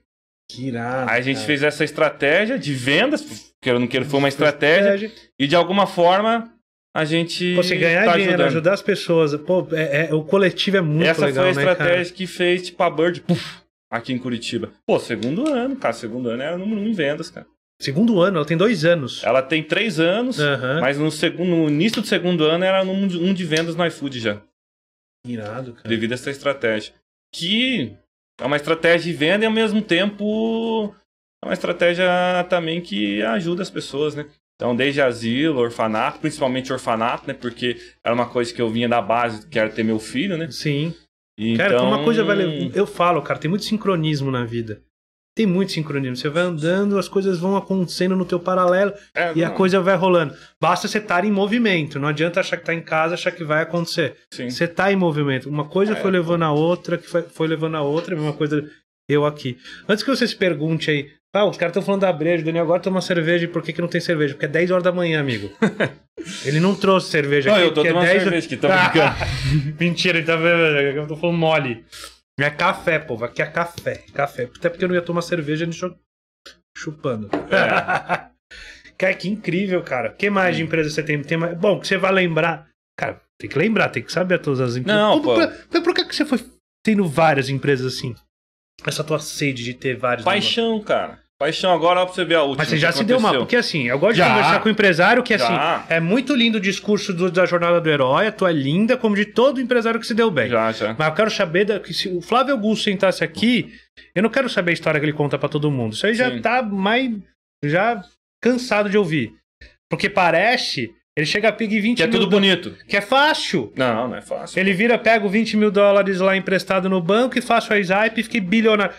Speaker 1: Que irado, Aí a gente cara. fez
Speaker 2: essa estratégia de vendas, que eu não quero, foi uma estratégia, estratégia. E de alguma forma a gente. Você ganhar tá dinheiro, ajudar as
Speaker 1: pessoas. Pô, é, é, o coletivo é muito Essa legal, foi a né, estratégia
Speaker 2: que fez tipo a Bird, puff, aqui em Curitiba. Pô, segundo ano, cara. Segundo ano era número um em vendas, cara. Segundo ano, ela tem dois anos. Ela tem três anos, uhum. mas no, segundo, no início do segundo ano era um, um de vendas no iFood já. Irado, cara. Devido a essa estratégia. Que é uma estratégia de venda e ao mesmo tempo é uma estratégia também que ajuda as pessoas, né? Então, desde asilo, orfanato, principalmente orfanato, né? Porque era uma coisa que eu vinha
Speaker 1: da base, que era ter meu filho, né? Sim. Então... Cara, uma coisa, velho, eu falo, cara, tem muito sincronismo na vida. Tem muito sincronismo. Você vai andando, as coisas vão acontecendo no teu paralelo é, e não. a coisa vai rolando. Basta você estar tá em movimento. Não adianta achar que está em casa, achar que vai acontecer. Sim. Você está em movimento. Uma coisa é, foi levando a outra, que foi, foi levando a outra, a mesma coisa eu aqui. Antes que você se pergunte aí, ah, os caras estão falando da breja, o Daniel agora toma cerveja, e por que, que não tem cerveja? Porque é 10 horas da manhã, amigo. ele não trouxe cerveja não, aqui. Não, eu tô é tomando é 10... cerveja aqui, tá brincando. Mentira, ele tá... eu tô falando mole. É café, povo. Aqui é café. Café. Até porque eu não ia tomar cerveja nem chupando. É. cara, que incrível, cara. que mais de empresa você tem? tem mais... Bom, que você vai lembrar. Cara, tem que lembrar, tem que saber todas as empresas. Não, Como, pô. Então, por que você foi tendo várias empresas assim? Essa tua sede de ter vários. Paixão, cara. Paixão, agora pra você ver a última. Mas você já se aconteceu. deu mal, porque assim, eu gosto já. de conversar com o um empresário que, assim, já. é muito lindo o discurso do, da jornada do herói, a tua é linda, como de todo empresário que se deu bem. Já, já. Mas eu quero saber da, que se o Flávio Augusto sentasse aqui, eu não quero saber a história que ele conta para todo mundo. Isso aí já tá mais. já cansado de ouvir. Porque parece. Ele chega a pig 20 que mil. Que é tudo do... bonito. Que é fácil. Não, não é fácil. Ele vira, pega 20 mil dólares lá emprestado no banco e faço a Skype e fica bilionário.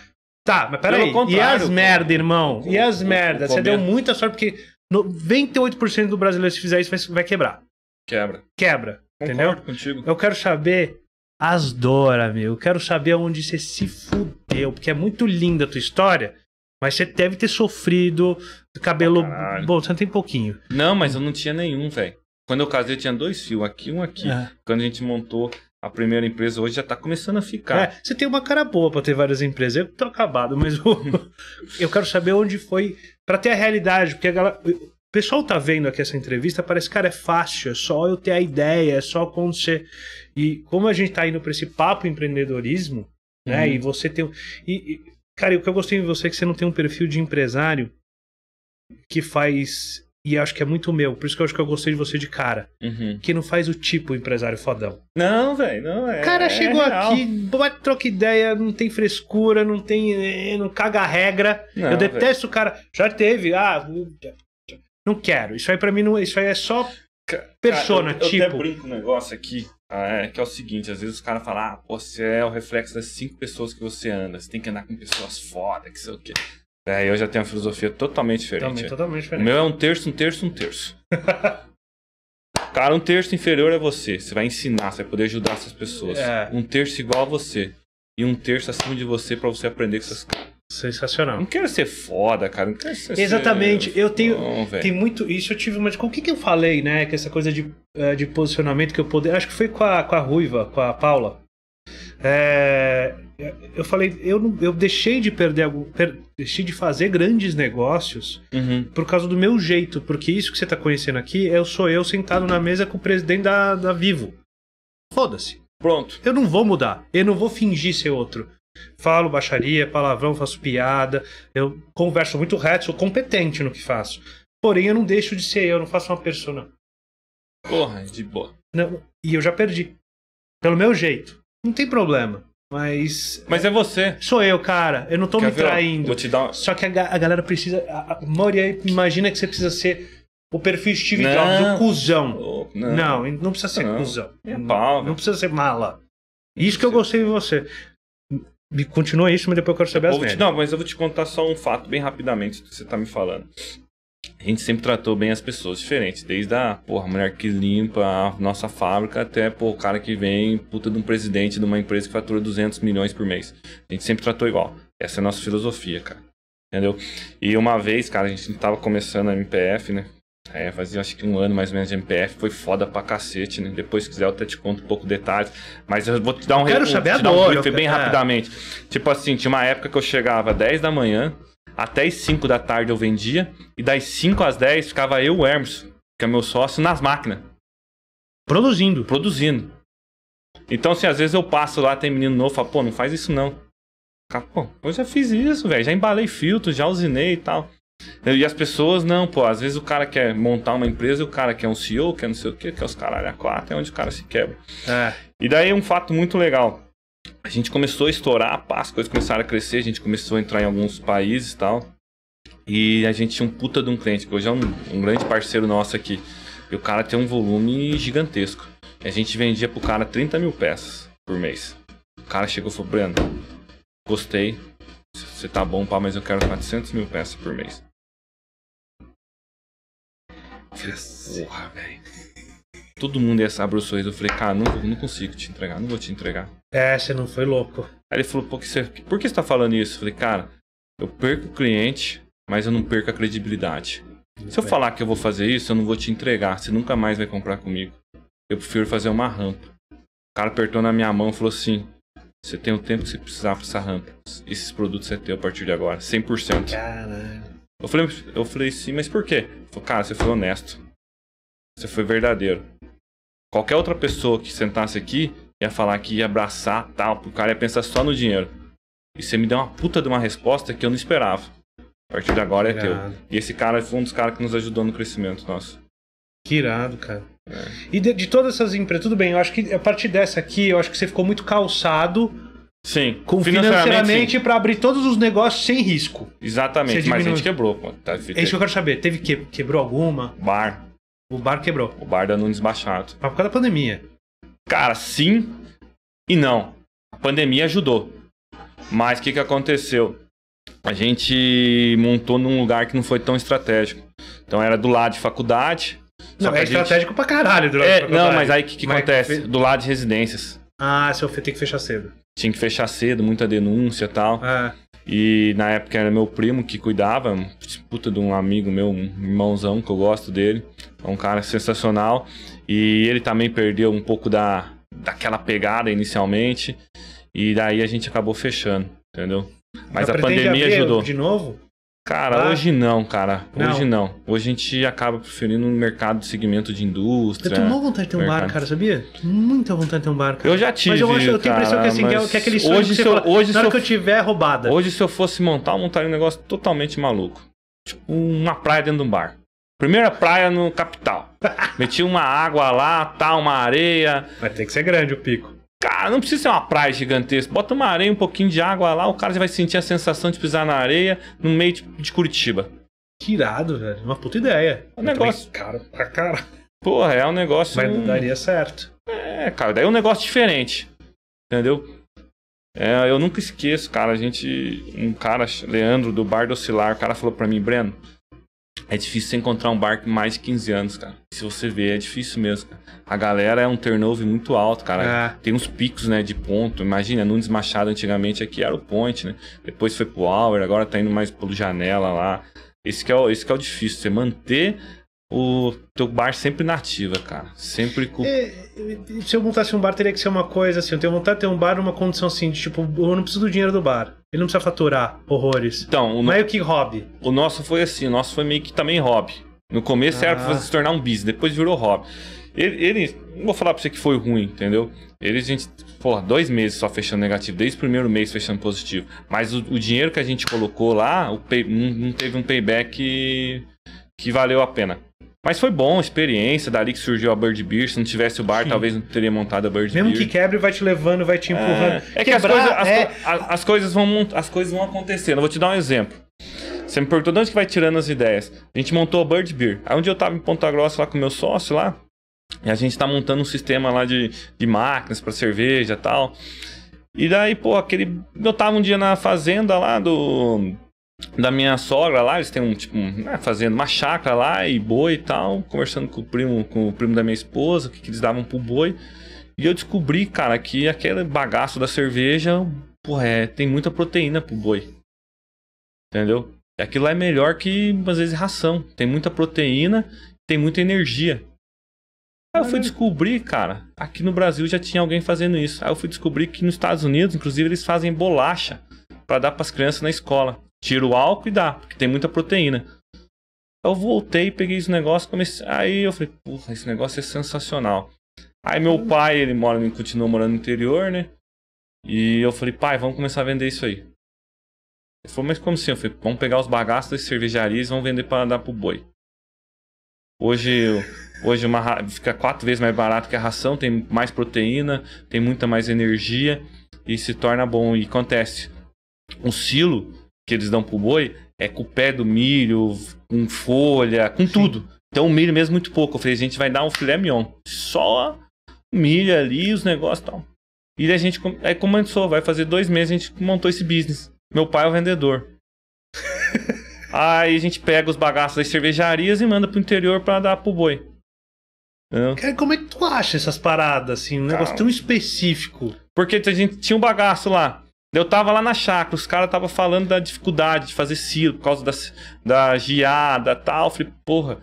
Speaker 1: Tá, mas peraí. E as merda, irmão? E as merdas Você deu muita sorte, porque 98% do brasileiro, se fizer isso, vai, quebrar. Quebra. Quebra. Concordo entendeu? Contigo. Eu quero saber as dor, amigo. Eu quero saber onde você se fudeu, porque é muito linda a tua história. Mas você deve ter sofrido, cabelo. Bom, você tem pouquinho. Não, mas eu não
Speaker 2: tinha nenhum, velho. Quando eu casei, eu tinha dois fios, aqui e um aqui. É. Quando a
Speaker 1: gente montou, a primeira empresa hoje já está começando a ficar. É, você tem uma cara boa para ter várias empresas. Eu tô acabado, mas eu, eu quero saber onde foi para ter a realidade, porque a galera, o pessoal tá vendo aqui essa entrevista, parece cara é fácil, é só eu ter a ideia, é só acontecer. E como a gente tá indo para esse papo empreendedorismo, né? Uhum. E você tem e, e cara, o que eu gostei de você é que você não tem um perfil de empresário que faz e acho que é muito meu. Por isso que eu acho que eu gostei de você de cara. Uhum. Que não faz o tipo empresário fodão. Não, velho, não é. O cara é chegou aqui, bate, troca ideia, não tem frescura, não tem. Eh, não caga a regra. Não, eu detesto véio. o cara. Já teve, ah. Não quero. Isso aí pra mim não. Isso aí é só persona, Cara, eu, tipo. Eu até tipo.
Speaker 2: brinco um negócio aqui, ah, é, que é o seguinte: às vezes os caras falam, ah, você é o reflexo das cinco pessoas que você anda, você tem que andar com pessoas foda, que sei o quê. É, eu já tenho uma filosofia totalmente diferente. Também, totalmente é. diferente. O meu é um terço, um terço, um terço. Cara, um terço inferior é você. Você vai ensinar, você vai poder ajudar essas pessoas. É. Um terço igual a você. E um terço acima de você para você aprender com essas coisas. Sensacional. Não quero ser foda, cara. Não quero ser Exatamente. Ser...
Speaker 1: Eu tenho. Não, tem muito. Isso eu tive uma. Com o que, que eu falei, né? Que essa coisa de, eh, de posicionamento que eu poder. Acho que foi com a, com a Ruiva, com a Paula. É, eu falei, eu, não, eu deixei de perder algum, per, deixei de fazer grandes negócios uhum. por causa do meu jeito, porque isso que você está conhecendo aqui, eu é sou eu sentado na mesa com o presidente da, da Vivo. Foda-se. Pronto. Eu não vou mudar, eu não vou fingir ser outro. Falo baixaria, palavrão, faço piada, eu converso muito reto, sou competente no que faço. Porém, eu não deixo de ser eu, não faço uma persona.
Speaker 2: Porra, de boa.
Speaker 1: Não, e eu já perdi. Pelo meu jeito. Não tem problema. Mas. Mas é você. Sou eu, cara. Eu não tô Quer me traindo. Vou te dar Só que a, a galera precisa. A, a maioria imagina que você precisa ser o perfil Steve Não. Jobs, o cuzão. Oh, Não, não, não, precisa ser Não. cuzão. É pau, Não precisa ser mala. Isso que eu gostei de você. Me- Continua isso, mas depois eu quero saber as vou te- não,
Speaker 2: mas eu vou te contar só um fato bem rapidamente do que você tá me falando a gente sempre tratou bem as pessoas diferentes, desde a porra, mulher que limpa a nossa fábrica até o cara que vem, puta de um presidente de uma empresa que fatura 200 milhões por mês. A gente sempre tratou igual. Essa é a nossa filosofia, cara. Entendeu? E uma vez, cara, a gente tava começando a MPF, né? É, fazia acho que um ano mais ou menos de MPF, foi foda pra cacete, né? Depois, se quiser, eu até te conto um pouco detalhes. Mas eu vou te dar um recurso, te dar um brief bem é. rapidamente. Tipo assim, tinha uma época que eu chegava 10 da manhã, até as 5 da tarde eu vendia. E das 5 às 10 ficava eu, o Hermes, que é meu sócio, nas máquinas. Produzindo. Produzindo. Então, assim, às vezes eu passo lá, tem menino novo, fala, pô, não faz isso não. Pô, eu já fiz isso, velho. Já embalei filtro, já usinei e tal. E as pessoas não, pô. Às vezes o cara quer montar uma empresa e o cara quer um CEO, quer não sei o que, quer os caralho a quatro, é onde o cara se quebra. É. E daí um fato muito legal a gente começou a estourar, pá, as coisas começaram a crescer, a gente começou a entrar em alguns países e tal. E a gente tinha um puta de um cliente, que hoje é um, um grande parceiro nosso aqui. E o cara tem um volume gigantesco. E a gente vendia pro cara 30 mil peças por mês. O cara chegou e falou, Breno, gostei, você tá bom, pá, mas eu quero 400 mil peças por mês. Porra, velho. Todo mundo ia abrir o sorriso. Eu falei, cara, não, não consigo te entregar, não vou te entregar.
Speaker 1: É, você não foi louco.
Speaker 2: Aí ele falou, Pô, que você, por que você tá falando isso? Eu falei, cara, eu perco o cliente, mas eu não perco a credibilidade. Muito Se eu bem. falar que eu vou fazer isso, eu não vou te entregar, você nunca mais vai comprar comigo. Eu prefiro fazer uma rampa. O cara apertou na minha mão e falou assim: Você tem o tempo que você precisar para essa rampa. Esses produtos é teu a partir de agora, 100%.
Speaker 1: Caralho.
Speaker 2: Eu falei, eu falei sim, mas por quê? Falei, cara, você foi honesto. Você foi verdadeiro. Qualquer outra pessoa que sentasse aqui ia falar que ia abraçar tal, o cara ia pensar só no dinheiro. E você me deu uma puta de uma resposta que eu não esperava. A partir de agora é Irado. teu. E esse cara foi um dos caras que nos ajudou no
Speaker 1: crescimento nosso. Que irado, cara. É. E de, de, todas essas empresas, tudo bem, eu acho que a partir dessa aqui, eu acho que você ficou muito calçado. Sim. Com financeiramente para abrir todos os negócios sem risco. Exatamente, mas a gente quebrou, pô. Tá, é isso que eu quero saber. Teve que, quebrou alguma? Bar. O bar quebrou. O bar da Nunes Machado. Mas por causa da pandemia.
Speaker 2: Cara, sim e não. A pandemia ajudou. Mas o que, que aconteceu? A gente montou num lugar que não foi tão estratégico. Então era do lado de faculdade. Não, é estratégico gente... pra caralho do lado é, de Não, mas aí o que, que acontece? Que... Do lado de residências.
Speaker 1: Ah, seu tem que fechar cedo.
Speaker 2: Tinha que fechar cedo, muita denúncia e tal. É. E na época era meu primo que cuidava, puta de um amigo meu, um irmãozão que eu gosto dele. É um cara sensacional. E ele também perdeu um pouco da, daquela pegada inicialmente. E daí a gente acabou fechando, entendeu? Mas, Mas a pandemia ajudou. De
Speaker 1: novo? Cara, ah. hoje
Speaker 2: não, cara. Hoje não. não. Hoje a gente acaba preferindo um mercado de segmento de indústria. Eu tenho vontade de ter um mercado. bar, cara,
Speaker 1: sabia? Muita vontade de ter um bar, cara. Eu já tive. Mas eu, acho, eu tenho a impressão que, assim, que é, é aquele sonho hoje que você se eu, fala, hoje na hora eu, que eu
Speaker 2: tiver é roubada. Hoje, se eu fosse montar, eu montaria um negócio totalmente maluco. Tipo, uma praia dentro de um bar. Primeira praia no capital. Meti uma água lá, tá, uma areia. Vai ter que ser grande o pico. Cara, não precisa ser uma praia gigantesca. Bota uma areia, um pouquinho de água lá, o cara já vai sentir a sensação de pisar na areia no meio de, Curitiba. Que irado, velho. Uma puta ideia.
Speaker 1: É um negócio. cara, pra cara.
Speaker 2: Porra, é um negócio. Mas não... daria certo. É, cara, daí é um negócio diferente. Entendeu? É, eu nunca esqueço, cara. A gente. Um cara, Leandro, do Bar do o cara falou pra mim, Breno. É difícil você encontrar um barco mais de 15 anos, cara. Se você vê, é difícil mesmo. A galera é um turnover muito alto, cara. É. Tem uns picos, né, de ponto. Imagina, Nunes Machado antigamente aqui era o point, né? Depois foi pro hour, agora tá indo mais pelo janela lá. Esse que é o, esse que é o difícil, você manter o teu bar sempre nativa, cara. Sempre com.
Speaker 1: É, se eu montasse um bar, teria que ser uma coisa assim. Eu tenho vontade de ter um bar numa condição assim, de tipo, eu não preciso do dinheiro do bar. Ele não precisa faturar horrores.
Speaker 2: Então, o no... meio que hobby. O nosso foi assim, o nosso foi meio que também hobby. No começo ah. era pra ah. se tornar um business, depois virou hobby. Ele, ele, não vou falar pra você que foi ruim, entendeu? Ele, a gente, porra, dois meses só fechando negativo, desde o primeiro mês fechando positivo. Mas o, o dinheiro que a gente colocou lá, o pay, não, não teve um payback que, que valeu a pena. Mas foi bom, experiência, dali que surgiu a Bird Beer. Se não tivesse o bar, Sim. talvez não teria montado a Bird
Speaker 1: Mesmo Beer. Mesmo que quebre, vai te levando, vai te é. empurrando. É, é que as, as,
Speaker 2: é... Co as, coisas vão, as coisas vão acontecendo. vou te dar um exemplo. Você me perguntou de onde que vai tirando as ideias. A gente montou a Bird Beer. Aí um dia eu tava em Ponta Grossa lá com meu sócio lá. E a gente tá montando um sistema lá de, de máquinas para cerveja e tal. E daí, pô, aquele. Eu tava um dia na fazenda lá do da minha sogra lá, eles têm um tipo, né, fazendo uma chácara lá e boi e tal, conversando com o primo, com o primo da minha esposa, o que, que eles davam pro boi. E eu descobri, cara, que aquele bagaço da cerveja, porra, é, tem muita proteína pro boi. Entendeu? Aquilo lá é melhor que, às vezes, ração. Tem muita proteína, tem muita energia. Aí eu fui descobrir, cara, aqui no Brasil já tinha alguém fazendo isso. Aí eu fui descobrir que nos Estados Unidos, inclusive, eles fazem bolacha para dar para as crianças na escola. Tira o álcool e dá, porque tem muita proteína. Eu voltei, peguei esse negócio, comecei. Aí eu falei, porra, esse negócio é sensacional. Aí meu uhum. pai, ele mora, ele continua morando no interior, né? E eu falei, pai, vamos começar a vender isso aí. Ele falou, mas como assim? Eu falei, vamos pegar os bagaços das cervejarias e vamos vender para dar pro boi. Hoje, hoje uma, fica quatro vezes mais barato que a ração, tem mais proteína, tem muita mais energia e se torna bom. E acontece, um silo que eles dão pro boi é com o pé do milho, com folha, com Sim. tudo. Então o milho mesmo muito pouco. Eu falei, a gente vai dar um filé mignon. Só milho ali, os negócios e tal. E a gente aí começou, vai fazer dois meses a gente montou esse business. Meu pai é o vendedor. aí a gente pega os bagaços das cervejarias e manda pro
Speaker 1: interior para dar pro boi. Cara, como é que tu acha essas paradas, assim? Um Calma. negócio tão específico. Porque a gente tinha um bagaço lá. Eu tava lá na chácara, os caras tava
Speaker 2: falando da dificuldade de fazer silo por causa da, da geada e tal. Eu falei, porra,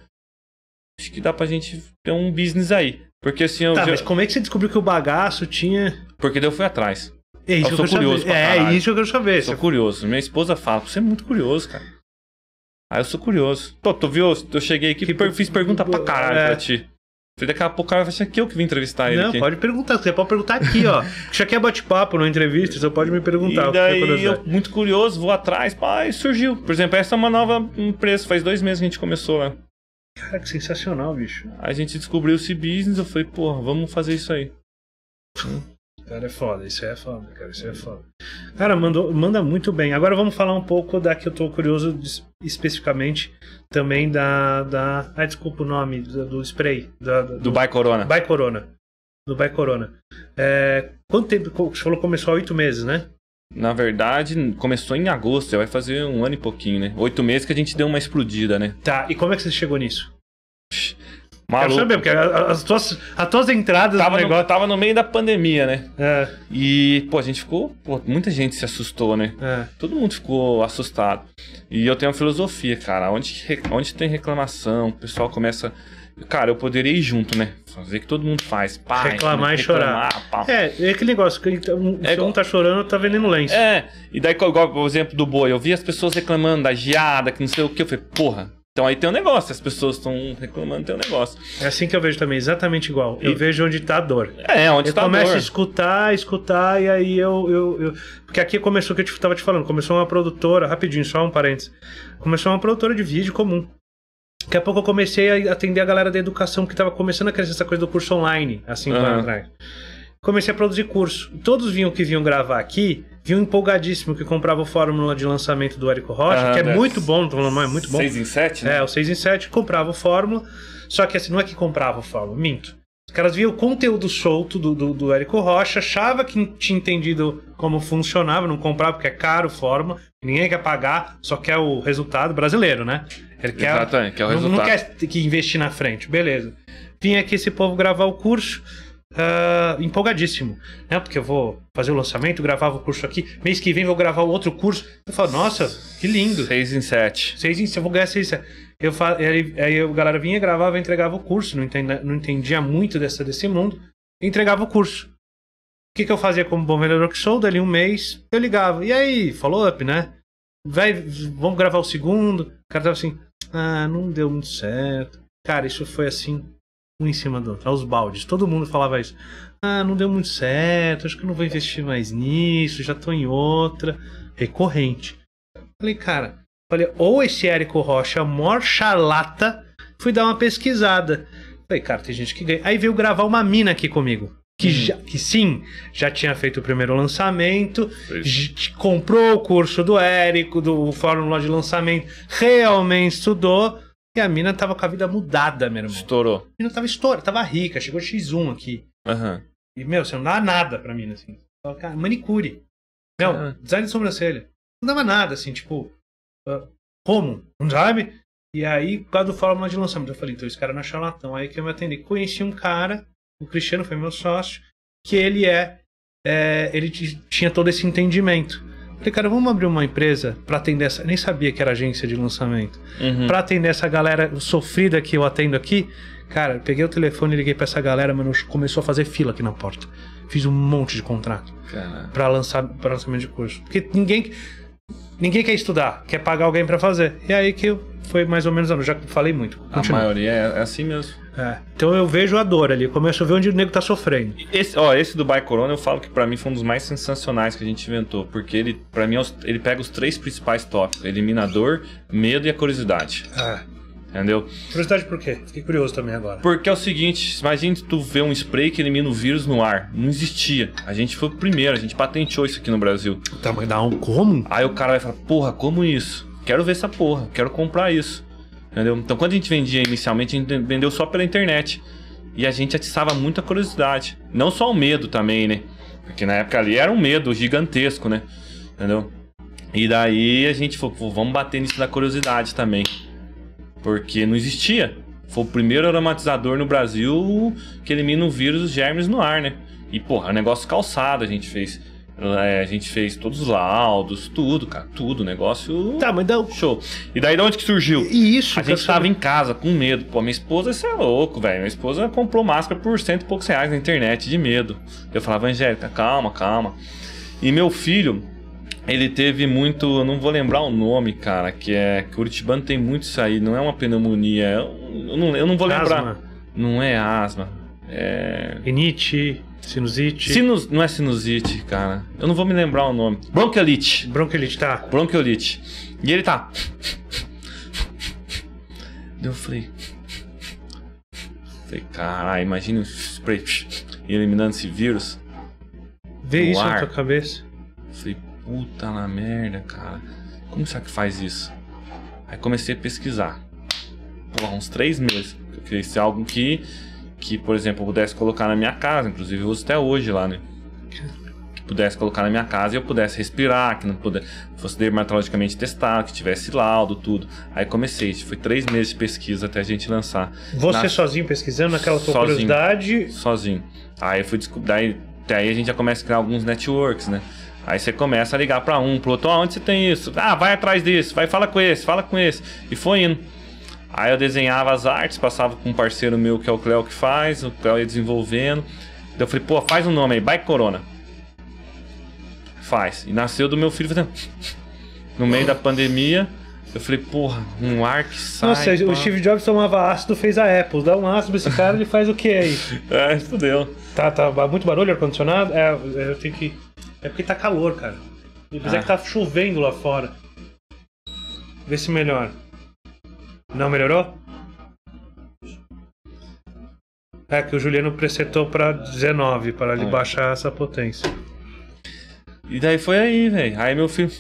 Speaker 2: acho que dá pra gente ter um business aí. Porque assim... Eu tá, já... mas como é que você descobriu que o bagaço tinha... Porque daí eu fui atrás. É isso eu sou eu curioso saber. É isso eu quero saber. Sou curioso. Minha esposa fala, você é muito curioso, cara. Aí eu sou curioso. Tô, tu viu? Eu cheguei aqui e
Speaker 1: fiz pergunta pra é. caralho é. pra ti. Falei, daqui a pouco o cara vai ser que eu que vim entrevistar ele. Não, aqui. pode perguntar. Você pode perguntar aqui, ó. Isso aqui é bate-papo, não é entrevista, você pode me perguntar. E daí, eu,
Speaker 2: muito curioso, vou atrás, pai, surgiu. Por exemplo, essa é uma nova empresa, faz dois meses que a gente começou lá. Né?
Speaker 1: Cara, que sensacional, bicho. A gente descobriu esse business, eu falei, porra, vamos fazer isso aí. Cara, é foda, isso é foda, cara, isso é foda. Cara, mandou, manda muito bem. Agora vamos falar um pouco da que eu tô curioso de, especificamente também da. da ah, desculpa o nome, do, do spray. Da, do, do Corona. By Corona. Do By Corona. É, quanto tempo? Você falou que começou há oito meses, né? Na verdade, começou em
Speaker 2: agosto, vai fazer um ano e pouquinho, né? Oito meses que a gente deu uma explodida, né? Tá, e como é que você chegou nisso? Maluco. Quero saber, porque
Speaker 1: as tuas, as tuas entradas tava no negócio... No,
Speaker 2: tava no meio da pandemia, né? É. E, pô, a gente ficou... Pô, muita gente se assustou, né? É. Todo mundo ficou assustado. E eu tenho uma filosofia, cara. Onde, onde tem reclamação, o pessoal começa... Cara, eu poderia ir junto, né? Fazer que todo mundo faz. Pá, reclamar e chorar. É,
Speaker 1: é aquele negócio que então, um, é, um tá chorando, tá vendendo lenço. É, e daí,
Speaker 2: igual, por exemplo, do boi, eu vi as pessoas reclamando da geada, que não sei o que. Eu falei, porra, então aí tem um negócio, as pessoas estão
Speaker 1: reclamando, tem um negócio. É assim que eu vejo também, exatamente igual. Eu e... vejo onde está a dor. É, onde está a dor. Eu começo a escutar, escutar, e aí eu, eu, eu... Porque aqui começou o que eu estava te falando, começou uma produtora, rapidinho, só um parênteses. Começou uma produtora de vídeo comum. Daqui a pouco eu comecei a atender a galera da educação que estava começando a crescer essa coisa do curso online, assim. uhum. atrás. Comecei a produzir curso. Todos vinham que vinham gravar aqui, vinha empolgadíssimo que comprava o fórmula de lançamento do Érico Rocha, ah, que é né? muito bom, é muito bom. 6 em 7, né? É, o 6 em 7 comprava o fórmula, só que assim, não é que comprava o fórmula, minto. Os caras viam o conteúdo solto do, do, do Érico Rocha, achava que tinha entendido como funcionava, não comprava porque é caro fórmula, ninguém quer pagar, só quer o resultado brasileiro, né? Ele quer, Exatamente, quer o não, resultado. Não quer que investir na frente, beleza. Vinha aqui esse povo gravar o curso, uh, empolgadíssimo, né? Porque eu vou fazer o lançamento, gravava o curso aqui. Mês que vem vou gravar o outro curso. Eu falo, nossa, que lindo. Seis em sete. Seis em sete, eu vou ganhar seis em sete. Eu falo, aí, aí a galera vinha, gravava, entregava o curso. Não entendia, não entendia muito dessa, desse mundo. Entregava o curso. O que, que eu fazia como bom vendedor que sou? Dali um mês, eu ligava. E aí, follow up, né? Vai, vamos gravar o segundo. O cara tava assim, ah, não deu muito certo. Cara, isso foi assim um em cima do outro, aos é baldes. Todo mundo falava isso. Ah, não deu muito certo, acho que eu não vou investir mais nisso, já tô em outra. Recorrente. Falei, cara, falei, ou esse Érico Rocha mor charlata, fui dar uma pesquisada. Falei, cara, tem gente que ganha. Aí veio gravar uma mina aqui comigo. Que, hum. já, que sim, já tinha feito o primeiro lançamento, comprou o curso do Érico, do Fórmula de Lançamento, realmente estudou e a mina tava com a vida mudada, meu irmão. Estourou. A mina tava estourada, tava rica, chegou X1 aqui. Uhum. E, meu, você não dava nada pra mina, assim. manicure. Meu, uhum. design de sobrancelha. Não dava nada, assim, tipo. Uh, como? Não sabe? E aí, por causa do fórmula de lançamento, eu falei, então esse cara não é charlatão. Aí que eu me atendi. Conheci um cara, o Cristiano foi meu sócio, que ele é. é ele tinha todo esse entendimento. Falei, cara, vamos abrir uma empresa para atender essa. Eu nem sabia que era agência de lançamento. Uhum. Para atender essa galera sofrida que eu atendo aqui. Cara, peguei o telefone, liguei para essa galera, mano, começou a fazer fila aqui na porta. Fiz um monte de contrato para lançar o lançamento de curso. Porque ninguém ninguém quer estudar, quer pagar alguém para fazer. E aí que foi mais ou menos, eu já falei muito. Continua. A maioria é, é assim mesmo. É. Então eu vejo a dor ali, começo a ver onde o nego tá sofrendo. Esse, ó, esse
Speaker 2: do Corona eu falo que para mim foi um dos mais sensacionais que a gente inventou, porque ele, para mim, é ele pega os três principais tópicos: eliminador, medo e a curiosidade. É. Entendeu?
Speaker 1: Curiosidade por quê? Fiquei curioso também agora.
Speaker 2: Porque é o seguinte, imagina tu vê um spray que elimina o vírus no ar. Não existia. A gente foi o primeiro, a gente patenteou isso aqui no Brasil. Tá, mas dá um como? Aí o cara vai falar, porra, como isso? Quero ver essa porra, quero comprar isso. Entendeu? Então, quando a gente vendia inicialmente, a gente vendeu só pela internet. E a gente atiçava muita curiosidade. Não só o medo também, né? Porque na época ali era um medo gigantesco, né? Entendeu? E daí a gente falou, vamos bater nisso da curiosidade também. Porque não existia. Foi o primeiro aromatizador no Brasil que elimina o vírus, os germes no ar, né? E, porra, é negócio calçado a gente fez. É, a gente fez todos os laudos, tudo, cara, tudo, negócio. Tá, mas não. Show. E daí de onde que surgiu? E isso, A gente estava em casa com medo. Pô, minha esposa, você é louco, velho. Minha esposa comprou máscara por cento e poucos reais na internet, de medo. Eu falava, Angélica, calma, calma. E meu filho, ele teve muito. Eu não vou lembrar o nome, cara, que é. Curitibano tem muito isso aí, não é uma pneumonia. Eu, é eu, não, eu não vou lembrar. Asma. Não é asma. É. Enite. Sinusite. Sinus, não é sinusite, cara. Eu não vou me lembrar o nome. Bronquiolite. Bronquiolite, tá. Bronquiolite. E ele tá. Eu falei. Falei, caralho, imagina o spray eliminando esse vírus. Vê isso ar. na tua cabeça. Falei, puta na merda, cara. Como será que faz isso? Aí comecei a pesquisar. Pô, uns três meses. Eu queria ser algo que que, por exemplo, eu pudesse colocar na minha casa, inclusive eu uso até hoje lá, né? Que pudesse colocar na minha casa e eu pudesse respirar, que não pudesse, fosse dermatologicamente testado, que tivesse laudo, tudo. Aí comecei, foi três meses de pesquisa até a gente lançar. Você na... sozinho
Speaker 1: pesquisando naquela sua sozinho,
Speaker 2: curiosidade? Sozinho. Aí fui descobrir, daí, aí a gente já começa a criar alguns networks, né? Aí você começa a ligar para um, pro outro, ah, onde você tem isso? Ah, vai atrás disso, vai, fala com esse, fala com esse. E foi indo. Aí eu desenhava as artes, passava com um parceiro meu que é o Cleo que faz, o Cleo ia desenvolvendo. Então eu falei, pô, faz um nome aí, Bike Corona. Faz. E nasceu do meu filho fazendo. No meio da pandemia, eu falei, porra, um ar que sai. Nossa, pá. o Steve
Speaker 1: Jobs tomava ácido, fez a Apple. Dá um ácido esse cara, ele faz o que aí? é, fudeu. Tá, tá muito barulho, ar-condicionado? É, é, eu tenho que. É porque tá calor, cara. Apesar ah. que tá chovendo lá fora. Vê se melhora. Não melhorou? É que o Juliano presetou para 19, para ele é. baixar essa potência. E daí foi aí, velho. Aí meu filho,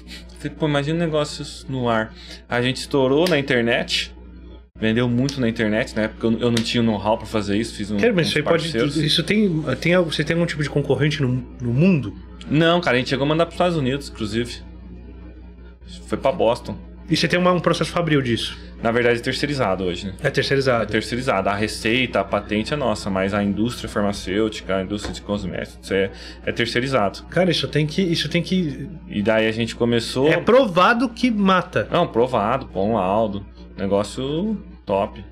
Speaker 1: pô, imagina
Speaker 2: negócios no ar. A gente estourou na internet, vendeu muito na internet, né? Porque eu, não tinha know-how pra fazer isso, fiz um. mas isso pode. Isso
Speaker 1: tem, tem algo, você tem algum tipo de concorrente no, no mundo?
Speaker 2: Não, cara, a gente chegou a mandar pros Estados Unidos, inclusive. Foi pra Boston. E você tem uma, um processo fabril disso? Na verdade, é terceirizado hoje, né? É terceirizado. É terceirizado. A receita, a patente é nossa, mas a indústria farmacêutica, a indústria de cosméticos, é, é terceirizado. Cara, isso tem que. Isso tem que. E daí a gente começou. É provado que mata. Não, provado, bom laudo. Negócio top.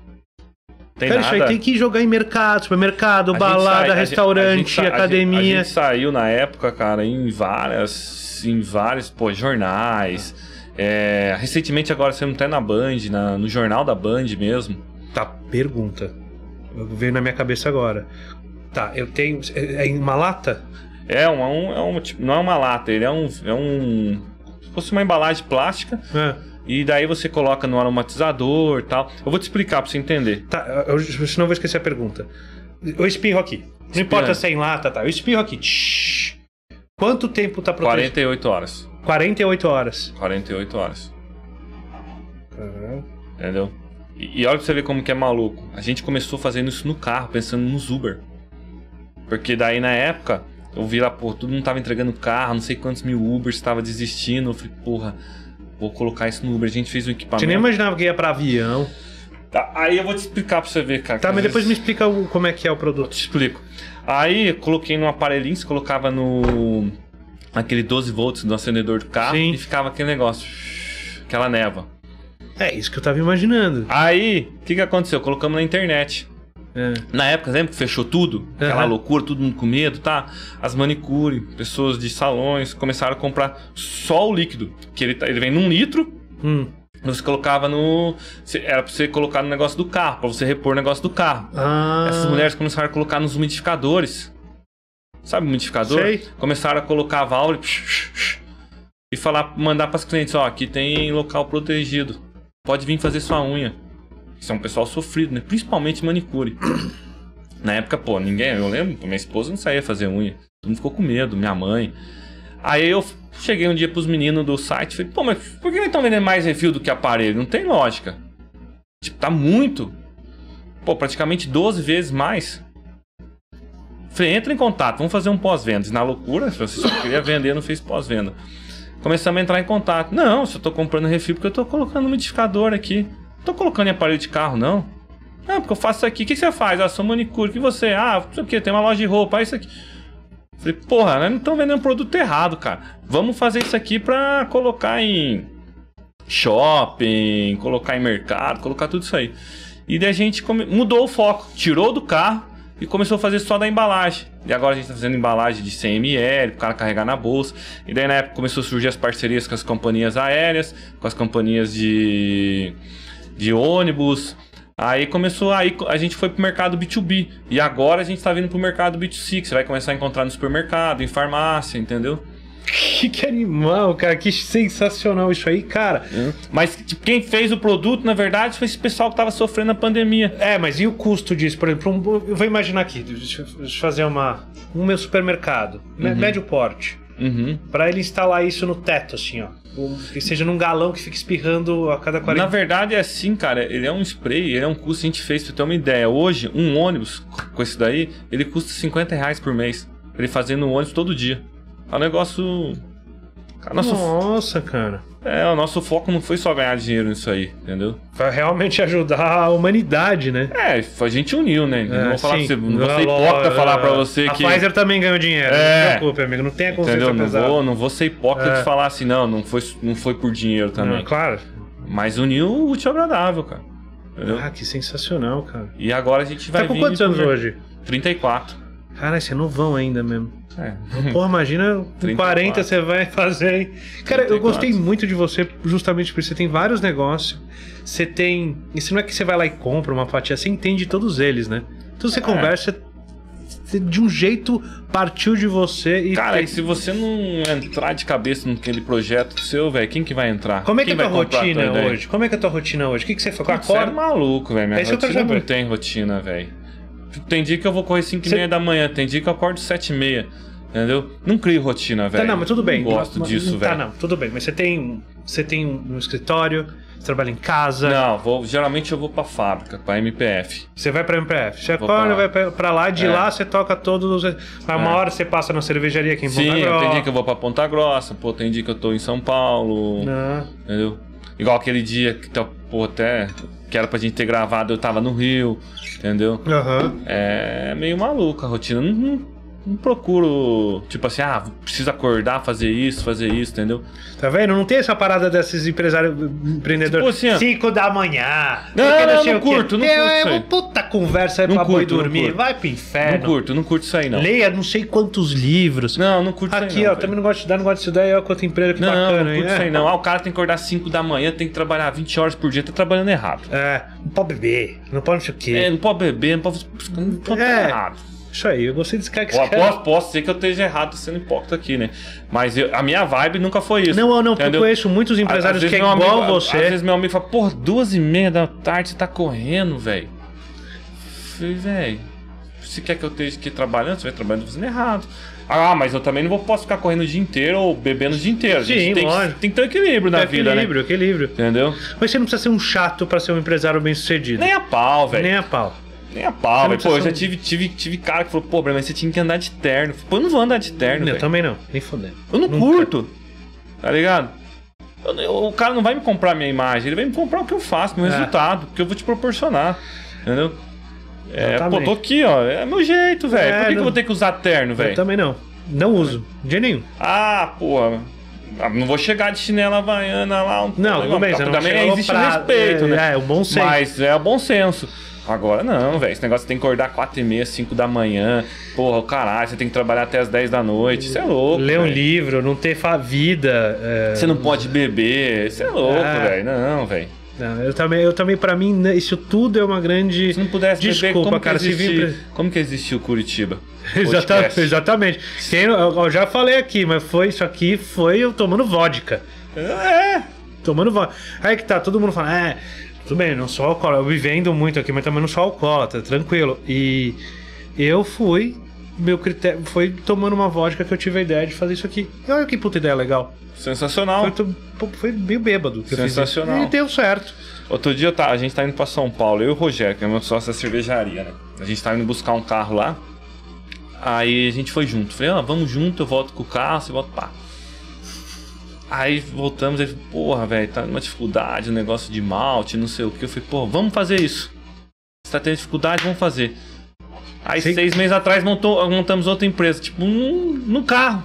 Speaker 2: Tem Cara, nada. isso aí tem
Speaker 1: que jogar em mercado, supermercado, a balada, sai, restaurante, a gente, a gente, academia. A gente, a gente,
Speaker 2: saiu na época, cara, em várias. Em vários, pô, jornais. Ah é, recentemente agora você não está na Band, na, no jornal da Band mesmo. Tá, pergunta. Veio na minha cabeça agora. Tá, eu tenho. É, é uma lata? É, um, é um, tipo, não é uma lata, ele é um. É um se fosse uma embalagem plástica. É. E daí você coloca no aromatizador e tal. Eu vou te explicar pra você entender.
Speaker 1: Tá, eu, senão eu vou esquecer a pergunta. Eu espirro aqui. Não importa se é em lata, tá? Eu espirro aqui. Quanto tempo tá protegido? 48 horas. 48 horas.
Speaker 2: 48 horas. Uhum. Entendeu? E, e olha pra você ver como que é maluco. A gente começou fazendo isso no carro, pensando nos Uber. Porque daí na época, eu vi lá, pô, todo mundo tava entregando carro, não sei quantos mil Ubers tava desistindo. Eu falei, porra, vou colocar isso no Uber. A gente fez um
Speaker 1: equipamento. A gente nem imaginava que ia pra avião. Tá, aí eu vou te explicar pra você ver, cara. Tá, mas depois me explica o, como é que é o produto. Eu te explico. Aí coloquei num aparelhinho, você
Speaker 2: colocava no aquele 12 volts do acendedor do carro Sim. e ficava aquele negócio, aquela neva. É isso que eu
Speaker 1: tava imaginando.
Speaker 2: Aí, o que, que aconteceu? Colocamos na internet. É. Na época, lembra que fechou tudo? Aquela uhum. loucura, todo mundo com medo, tá? As manicure, pessoas de salões começaram a comprar só o líquido. Que ele, tá, ele vem num litro. Hum. Você colocava no. Era pra você colocar no negócio do carro, pra você repor o negócio do carro.
Speaker 1: Ah. Essas mulheres
Speaker 2: começaram a colocar nos umidificadores sabe, modificador Sei. Começaram a colocar a válvula e falar, mandar para os clientes, ó, aqui tem local protegido. Pode vir fazer sua unha. Isso é um pessoal sofrido, né? Principalmente manicure. Na época, pô, ninguém, eu lembro, minha esposa não saía fazer unha. Todo mundo ficou com medo, minha mãe. Aí eu cheguei um dia pros meninos do site, falei, pô, mas por que eles estão vendendo mais refil do que aparelho? Não tem lógica. Tipo, tá muito. Pô, praticamente 12 vezes mais. Falei, entra em contato, vamos fazer um pós-venda. na loucura, se só queria vender, não fez pós-venda. Começamos a entrar em contato. Não, se eu tô comprando refil porque eu tô colocando modificador aqui. Não tô colocando em aparelho de carro, não. Ah, porque eu faço isso aqui. O que, você faz? Ah, sou manicure. O que você? Ah, o que tem uma loja de roupa. Ah, isso aqui. Falei, porra, nós não estamos vendendo um produto errado, cara. Vamos fazer isso aqui pra colocar em shopping, colocar em mercado, colocar tudo isso aí. E daí a gente come... mudou o foco, tirou do carro e começou a fazer só da embalagem. E agora a gente está fazendo embalagem de 100 ml, o cara carregar na bolsa. E daí na época começou a surgir as parcerias com as companhias aéreas, com as companhias de, de ônibus. Aí começou, aí a gente foi pro mercado B2B. E agora a gente está vindo pro mercado B2C, que você vai começar a encontrar no supermercado, em farmácia, entendeu?
Speaker 1: Que, que, animal, cara. Que sensacional isso aí, cara. É. Mas tipo, quem fez o produto, na verdade, foi esse pessoal que estava sofrendo a pandemia. É, mas e o custo disso? Por exemplo, um, eu vou imaginar aqui, deixa eu fazer uma. Um meu supermercado, uhum. médio porte. Uhum. Para ele instalar isso no teto, assim, ó. Que seja num galão que fica espirrando a cada 40 Na
Speaker 2: verdade, é assim, cara. Ele é um spray, ele é um custo que a gente fez, pra ter uma ideia. Hoje, um ônibus com esse daí, ele custa 50 reais por mês. Pra ele fazer no ônibus todo dia. É um negócio. Nosso...
Speaker 1: Nossa, cara.
Speaker 2: É, o nosso foco não foi só ganhar dinheiro nisso aí, entendeu? Foi realmente
Speaker 1: ajudar a humanidade, né?
Speaker 2: É, a gente uniu, né? Não é, vou falar sim. pra você, não vou ser hipócrita é. falar pra você a que... A Pfizer
Speaker 1: também ganhou dinheiro, é, não se preocupe, amigo, não a consciência entendeu? Não vou, não vou
Speaker 2: ser hipócrita é. de falar assim, não, não foi, não foi por dinheiro também. Não,
Speaker 1: claro. Mas uniu o útil agradável, cara. Entendeu? Ah, que sensacional, cara.
Speaker 2: E agora a gente vai tá com vir... quantos anos hoje? 34.
Speaker 1: Caralho, você é novão ainda mesmo. É. Porra, imagina com 40 você vai fazer aí. Cara, 34. eu gostei muito de você justamente porque você tem vários negócios. Você tem. Isso não é que você vai lá e compra uma fatia, você entende todos eles, né? Então você é. conversa, de um jeito partiu de
Speaker 2: você e. Cara, e se você não entrar de cabeça naquele projeto seu, velho, quem que vai entrar? Como é que é a tua rotina hoje?
Speaker 1: Como é que é a tua rotina hoje? O que, que você foi? Você é
Speaker 2: maluco, velho. Minha é rotina não tem rotina, velho. Tem dia que eu vou correr 5 e meia da manhã, tem dia que eu acordo 7 e meia. Entendeu? Não crio rotina, tá, velho. Tá, não, mas tudo bem. Não gosto mas, disso, tá, velho. Tá, não,
Speaker 1: tudo bem. Mas você tem, você tem um escritório, você trabalha em casa. Não, vou, geralmente eu vou pra fábrica, pra MPF. Você vai pra MPF. Você acorda, vai pra lá, de é. lá você toca todos os. Mas uma é. hora você passa na cervejaria aqui em Sim, Ponta Grossa. Sim, tem dia que
Speaker 2: eu vou pra Ponta Grossa, pô, tem dia que eu tô em São Paulo. Não. Entendeu? Igual aquele dia que tá, pô, até que era pra gente ter gravado, eu tava no Rio, entendeu? Uhum. É meio maluco a rotina. Não, não procuro, tipo assim, ah, precisa acordar, fazer isso, fazer isso, entendeu?
Speaker 1: Tá vendo? Não tem essa parada desses empresários, empreendedores. Tipo assim, 5 da manhã. Não, não, não, não curto, não curto. É uma puta conversa aí não pra curto, boi dormir. Vai pro inferno. Não curto, não curto isso aí, não. Leia não sei quantos livros. Não, não curto Aqui, isso aí. Aqui, ó, também não gosto de estudar, não gosto de estudar, e olha quanta empresa que não, bacana, Não, não curto é. isso aí, é. não. Ah,
Speaker 2: o cara tem que acordar 5 da manhã, tem que trabalhar 20 horas por dia, tá trabalhando errado. É, não pode beber, não pode não sei o quê. É, não pode beber, não pode. Não pode é. errado.
Speaker 1: Isso aí, eu gostei desse cara que posso,
Speaker 2: posso ser que eu esteja errado sendo hipócrita aqui, né? Mas eu, a minha vibe nunca foi isso. Não, não, entendeu? eu conheço muitos empresários às, às que é igual amigo, você. Às vezes meu amigo fala, pô, duas e meia da tarde você tá correndo, velho. Falei, velho, se quer que eu esteja aqui trabalhando, você vai trabalhando fazendo errado. Ah,
Speaker 1: mas eu também não vou, posso ficar correndo o dia inteiro ou bebendo o dia inteiro. Sim, tem, tem que ter equilíbrio na vida, né? Equilíbrio, equilíbrio. Entendeu? Mas você não precisa ser um chato para ser um empresário bem sucedido. Nem a pau, velho. Nem a pau. Nem a pau, velho. Pô, eu já tive, tive, tive cara que falou, pô, mas você tinha que andar de terno. Pô, eu não vou andar de
Speaker 2: terno. Eu também
Speaker 1: não, nem fodendo.
Speaker 2: Eu não Nunca. curto. Tá ligado? Eu, eu, o cara não vai me comprar minha imagem, ele vai me comprar o que eu faço, meu é. resultado, que eu vou te proporcionar. Entendeu? É, Exatamente. pô, tô aqui, ó. É meu jeito, velho. É, Por que, não... que, eu vou ter que usar terno, velho? Eu também não. Não uso. De nenhum. Ah, porra. Ah, não vou chegar de chinela havaiana lá. Um não, não bem. Também não existe pra... respeito, né? é, né? É, o bom senso. Mas é o bom senso. Agora não, velho. Esse negócio tem que acordar 4 e meia, 5 da manhã. Porra, caralho, você tem que trabalhar até as 10 da noite. Isso é louco. Ler um livro, não ter vida. É... Você não pode beber. Isso é louco, ah. velho. Não, velho.
Speaker 1: Não, eu também, eu também para mim, isso tudo é uma grande. Se não pudesse Desculpa, beber, como cara, que existiu, pra... como que existiu Curitiba? exatamente. exatamente. Quem, eu, eu, já falei aqui, mas foi isso aqui foi eu tomando vodka. É. Tomando vodka. Aí que tá, todo mundo fala, é, tudo bem, não sou alcoólatra, eu vivendo muito aqui, mas também não sou alcoólatra, tá tranquilo. E eu fui, meu critério foi tomando uma vodka que eu tive a ideia de fazer isso aqui. E olha que puta ideia legal. Sensacional. Foi, foi meio bêbado. Sensacional. E deu
Speaker 2: certo. Outro dia tá, a gente tá indo pra São Paulo, eu e o Rogério, que é meu sócio da cervejaria, né? A gente tá indo buscar um carro lá. Aí a gente foi junto. Falei, ah, vamos junto, eu volto com o carro, você volta pá. Aí voltamos, ele porra, velho, tá numa dificuldade, um negócio de malte, não sei o que. Eu falei, pô, vamos fazer isso. Se tá tendo dificuldade, vamos fazer. Aí Sim. seis meses atrás montou, montamos outra empresa, tipo, num, num carro.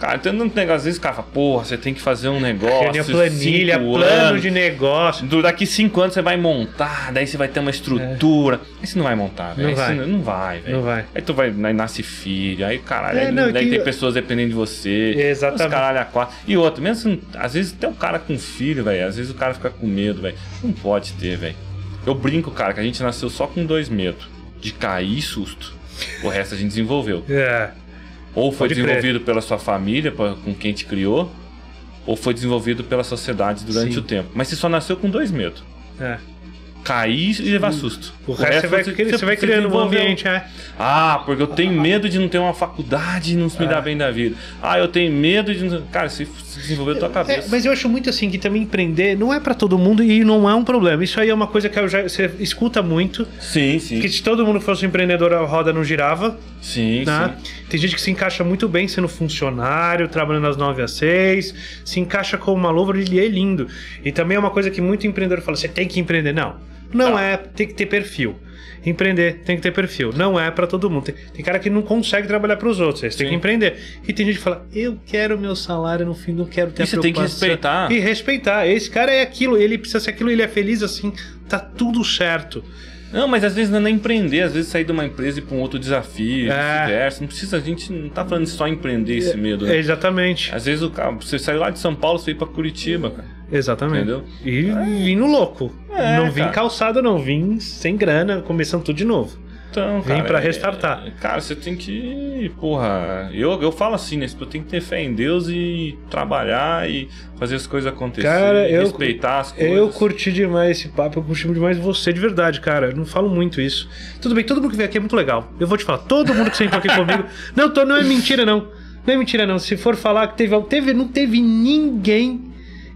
Speaker 2: Cara, tem um negócio, às vezes, cara, fala, porra, você tem que fazer um negócio. planilha, plano anos, de negócio. Do, daqui cinco anos você vai montar, daí você vai ter uma estrutura. É. Aí você não vai montar, velho. Não, vai. não vai, velho. Não vai. Aí tu vai, aí nasce filho, aí caralho, é, aí, não, daí que... tem pessoas dependendo de você. Exatamente. Os caralho a quatro. E outro, mesmo às vezes tem um cara com filho, velho, às vezes o cara fica com medo, velho. Não pode ter, velho. Eu brinco, cara, que a gente nasceu só com dois medos: de cair e susto. O resto a gente desenvolveu. É. Ou foi Pode desenvolvido crer. pela sua família, com quem te criou, ou foi desenvolvido pela sociedade durante Sim. o tempo. Mas você só nasceu com dois medos. É cair e levar susto. O, o resto, resto, você vai, você, você vai criando um ambiente, é. Ah, porque eu tenho medo de não ter uma faculdade e não me é. dar bem da vida. Ah, eu tenho medo de não... Cara, se desenvolver tua é, cabeça. É,
Speaker 1: mas eu acho muito assim que também empreender não é para todo mundo e não é um problema. Isso aí é uma coisa que já, você escuta muito. Sim, sim. Que se todo mundo fosse um empreendedor, a roda não girava. Sim, né? sim. Tem gente que se encaixa muito bem sendo funcionário, trabalhando das 9 às 6, se encaixa como uma louva e é lindo. E também é uma coisa que muito empreendedor fala, você tem que empreender. Não, não tá. é, tem que ter perfil. Empreender tem que ter perfil. Não é para todo mundo. Tem, tem, cara que não consegue trabalhar para os outros. Você tem que empreender. E tem gente que fala: eu quero meu salário no fim, não quero ter e a você tem que respeitar. E respeitar. Esse cara é aquilo, ele precisa ser aquilo, ele é feliz assim. Tá tudo certo. Não, mas
Speaker 2: às vezes não é empreender, às vezes sair de uma empresa e para um outro desafio, é. vice-versa. Não precisa, a gente não tá falando só empreender esse é, medo, né? É, exatamente. Às vezes o cara, você saiu lá de São Paulo, você ir para Curitiba, cara.
Speaker 1: Exatamente. Entendeu? E é. vim no louco. É, não vim cara. calçado, não. Vim sem grana, começando tudo de novo. Então, cara, Vim pra é, restartar. É, cara, você tem que. Porra,
Speaker 2: eu, eu falo assim, né? Você tem que ter fé em Deus e trabalhar e fazer as coisas acontecerem. respeitar as coisas. Eu curti
Speaker 1: demais esse papo, eu curti demais você de verdade, cara. Eu não falo muito isso. Tudo bem, todo mundo que vem aqui é muito legal. Eu vou te falar, todo mundo que sentou tá aqui comigo. Não, tô, não é mentira, não. Não é mentira, não. Se for falar que teve. teve não teve ninguém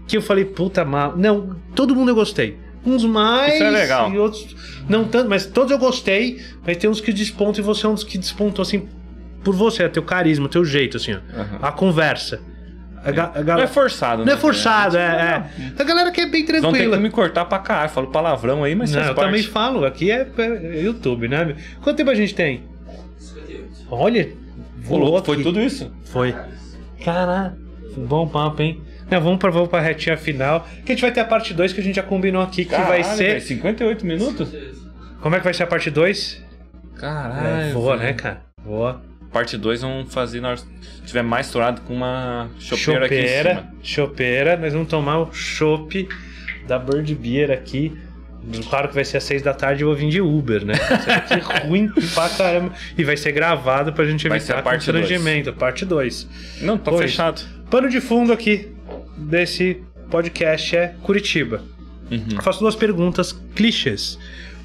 Speaker 1: que eu falei, puta mal. Não, todo mundo eu gostei. Uns é mais é e outros não tanto, mas todos eu gostei, mas tem uns que despontam e você é um dos que despontou assim por você, é teu carisma, teu jeito, assim, ó, uhum. a conversa. A a não é forçado, Não é né? forçado, é, é, A galera que é bem tranquila. Não tem que me cortar pra cá, eu falo palavrão aí, mas não, eu parte. também falo, aqui é, é YouTube, né? Quanto tempo a gente tem? 58. Olha, volou. Foi tudo isso? Foi. Caralho, bom papo, hein? Não, vamos para vamos pra retinha final. Que a gente vai ter a parte 2 que a gente já combinou aqui, que Caralho, vai ser. Véio, 58 minutos? Como é que vai ser a parte 2? Caralho. É, boa, né, cara?
Speaker 2: Boa. Parte 2 vamos fazer nós tiver mais estourado com uma chopeira, aqui. Chopeira,
Speaker 1: Chopeira, nós vamos tomar o chope da Bird Beer aqui. Claro que vai ser às 6 da tarde e vou vir de Uber, né? Vai ser ruim pra caramba. E vai ser gravado pra gente evitar vai ser a parte constrangimento. Dois. Parte 2. Não, tá Pô, fechado. Pano de fundo aqui desse podcast é Curitiba. Uhum. Faço duas perguntas clichês.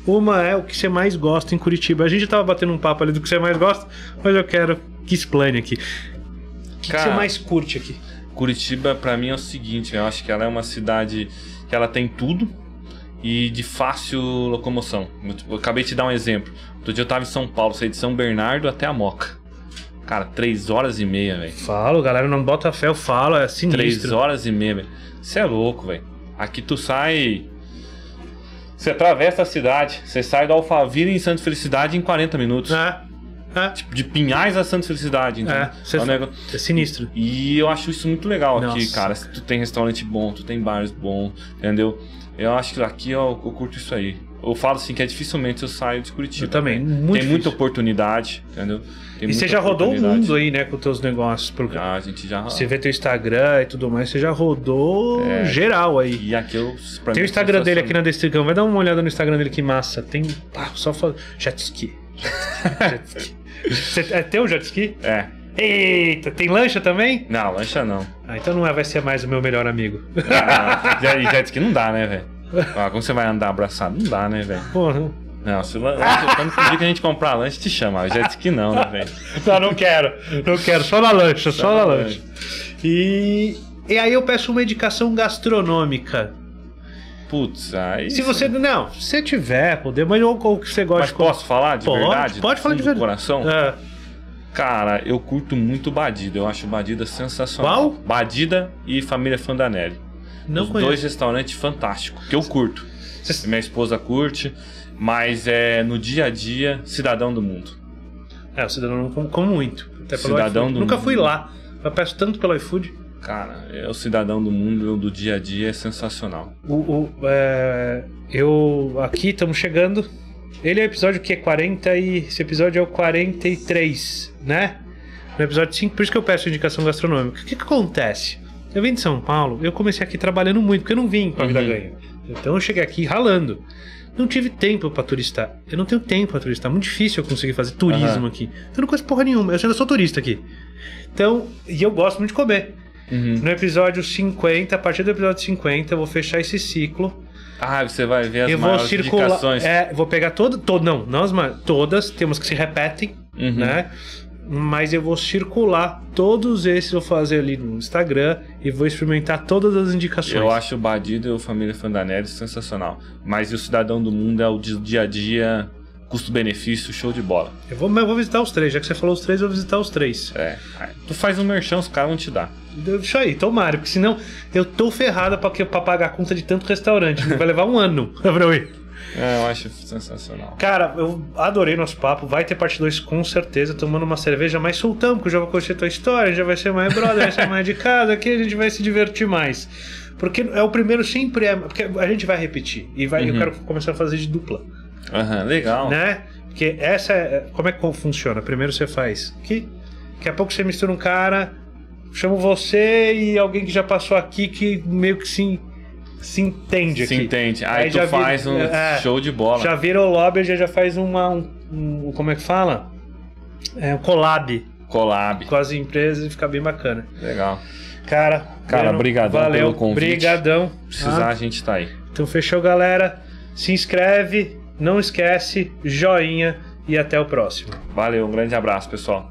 Speaker 1: Uma é o que você mais gosta em Curitiba. A gente tava batendo um papo ali do que você mais gosta, mas eu quero que explane aqui. O que, que você mais
Speaker 2: curte aqui? Curitiba, para mim, é o seguinte: eu acho que ela é uma cidade que ela tem tudo e de fácil locomoção. Tipo, eu acabei de te dar um exemplo. Outro dia eu tava em São Paulo, saí de São Bernardo até a Moca. Cara, três horas e meia, velho. Falo, galera, não bota fé, eu falo, é sinistro. Três horas e meia, velho. Você é louco, velho. Aqui tu sai. Você atravessa a cidade. Você sai do Alphaville em Santa Felicidade em 40 minutos. É. É. Tipo, de Pinhais a Santa Felicidade, então. É, é, um é negócio... é sinistro. E, eu acho isso muito legal Nossa. aqui, cara. Tu tem restaurante bom, tu tem bares bom, entendeu? Eu acho que aqui eu, eu curto isso aí eu falo assim que é dificilmente eu saio de Curitiba. Eu também. Muito Tem difícil. muita oportunidade, entendeu? Tem e você já rodou o mundo aí, né, com os
Speaker 1: teus negócios. Porque ah, a gente já. Você vê teu Instagram e tudo mais, você já rodou é, geral aí. E aqui eu. Tem o Instagram dele aqui na descrição. Vai dar uma olhada no Instagram dele que massa. Tem. Ah, só falar. Jet ski. Jet ski. é teu jet ski? É. Eita, tem lancha também? Não, lancha não. Ah, então não é, vai ser mais o meu melhor amigo.
Speaker 2: Ah, jet ski não dá, né, velho? Ah, como você vai andar abraçado? Não dá, né, velho? Porra. Não, se
Speaker 1: lan... quando pedir que a gente comprar lanche, te chama. Eu já disse que não, né, velho? não, não quero. Não quero. Só na lancha, só, só na, na lancha. E... e aí eu peço uma indicação gastronômica. Putz, aí. Se você. Não, se tiver, poder, mas ou, ou que você gosta Mas posso falar de pode, verdade? Pode falar de verdade. coração? É. Cara, eu curto muito
Speaker 2: Badida. Eu acho Badida sensacional. Qual? Badida e Família Fandanelli. Não Os conheço. dois restaurantes fantásticos, que eu curto. Minha esposa curte, mas é no dia a dia, cidadão do mundo.
Speaker 1: É, o cidadão não mundo como muito. Até pelo cidadão iFood. do Nunca mundo. fui lá.
Speaker 2: Eu peço tanto pelo iFood. Cara, é o cidadão do mundo do dia a dia é sensacional.
Speaker 1: O, o é, eu aqui estamos chegando. Ele é o episódio que é 40 e esse episódio é o 43, né? No episódio 5, por isso que eu peço indicação gastronômica. O que, que acontece? Eu vim de São Paulo, eu comecei aqui trabalhando muito, porque eu não vim com a vida uhum. ganha. Então eu cheguei aqui ralando. Não tive tempo para turistar. Eu não tenho tempo para turistar. É muito difícil eu conseguir fazer turismo uhum. aqui. eu não conheço porra nenhuma. Eu ainda sou turista aqui. Então, e eu gosto muito de comer. Uhum. No episódio 50, a partir do episódio 50, eu vou fechar esse ciclo.
Speaker 2: Ah, você vai ver as eu vou circular, indicações.
Speaker 1: É, vou pegar todo, todo não, não as maiores, todas, temos que se repetem, uhum. né? mas eu vou circular todos esses, vou fazer ali no Instagram e vou experimentar todas as indicações. Eu acho o
Speaker 2: Badido e o Família Fandanelli sensacional, mas o Cidadão do Mundo é o dia a dia,
Speaker 1: custo-benefício, show de bola. Eu vou, eu vou visitar os três, já que você falou os três, eu vou visitar os três. É, tu faz um merchan, os caras vão te dar. Deixa aí, tomara, porque senão eu tô ferrada pra, pra pagar a conta de tanto restaurante, vai levar um ano pra eu ir. É, eu acho sensacional. Cara, eu adorei nosso papo. Vai ter parte 2 com certeza, tomando uma cerveja mais soltão, porque eu já vou conhecer tua história, já vai ser mais brother, vai ser mais de casa, aqui a gente vai se divertir mais. Porque é o primeiro sempre é. Porque a gente vai repetir. E vai, uhum. eu quero começar a fazer de dupla.
Speaker 2: Aham, uhum, legal.
Speaker 1: Né? Porque essa é. Como é que funciona? Primeiro você faz aqui, daqui a pouco você mistura um cara, chamo você e alguém que já passou aqui que meio que se se entende se aqui. Se entende. Aí, Aí tu faz um é, é, show de bola. Já vira o lobby, já, faz uma. Um, um, como é que fala? É, um collab. Collab. Com as empresas e fica bem bacana. Legal. Cara, cara, Breno, valeu, pelo convite. Brigadão. Precisar, ah, a gente tá aí. Então fechou, galera. Se inscreve, não esquece, joinha e até o próximo. Valeu, um grande abraço, pessoal.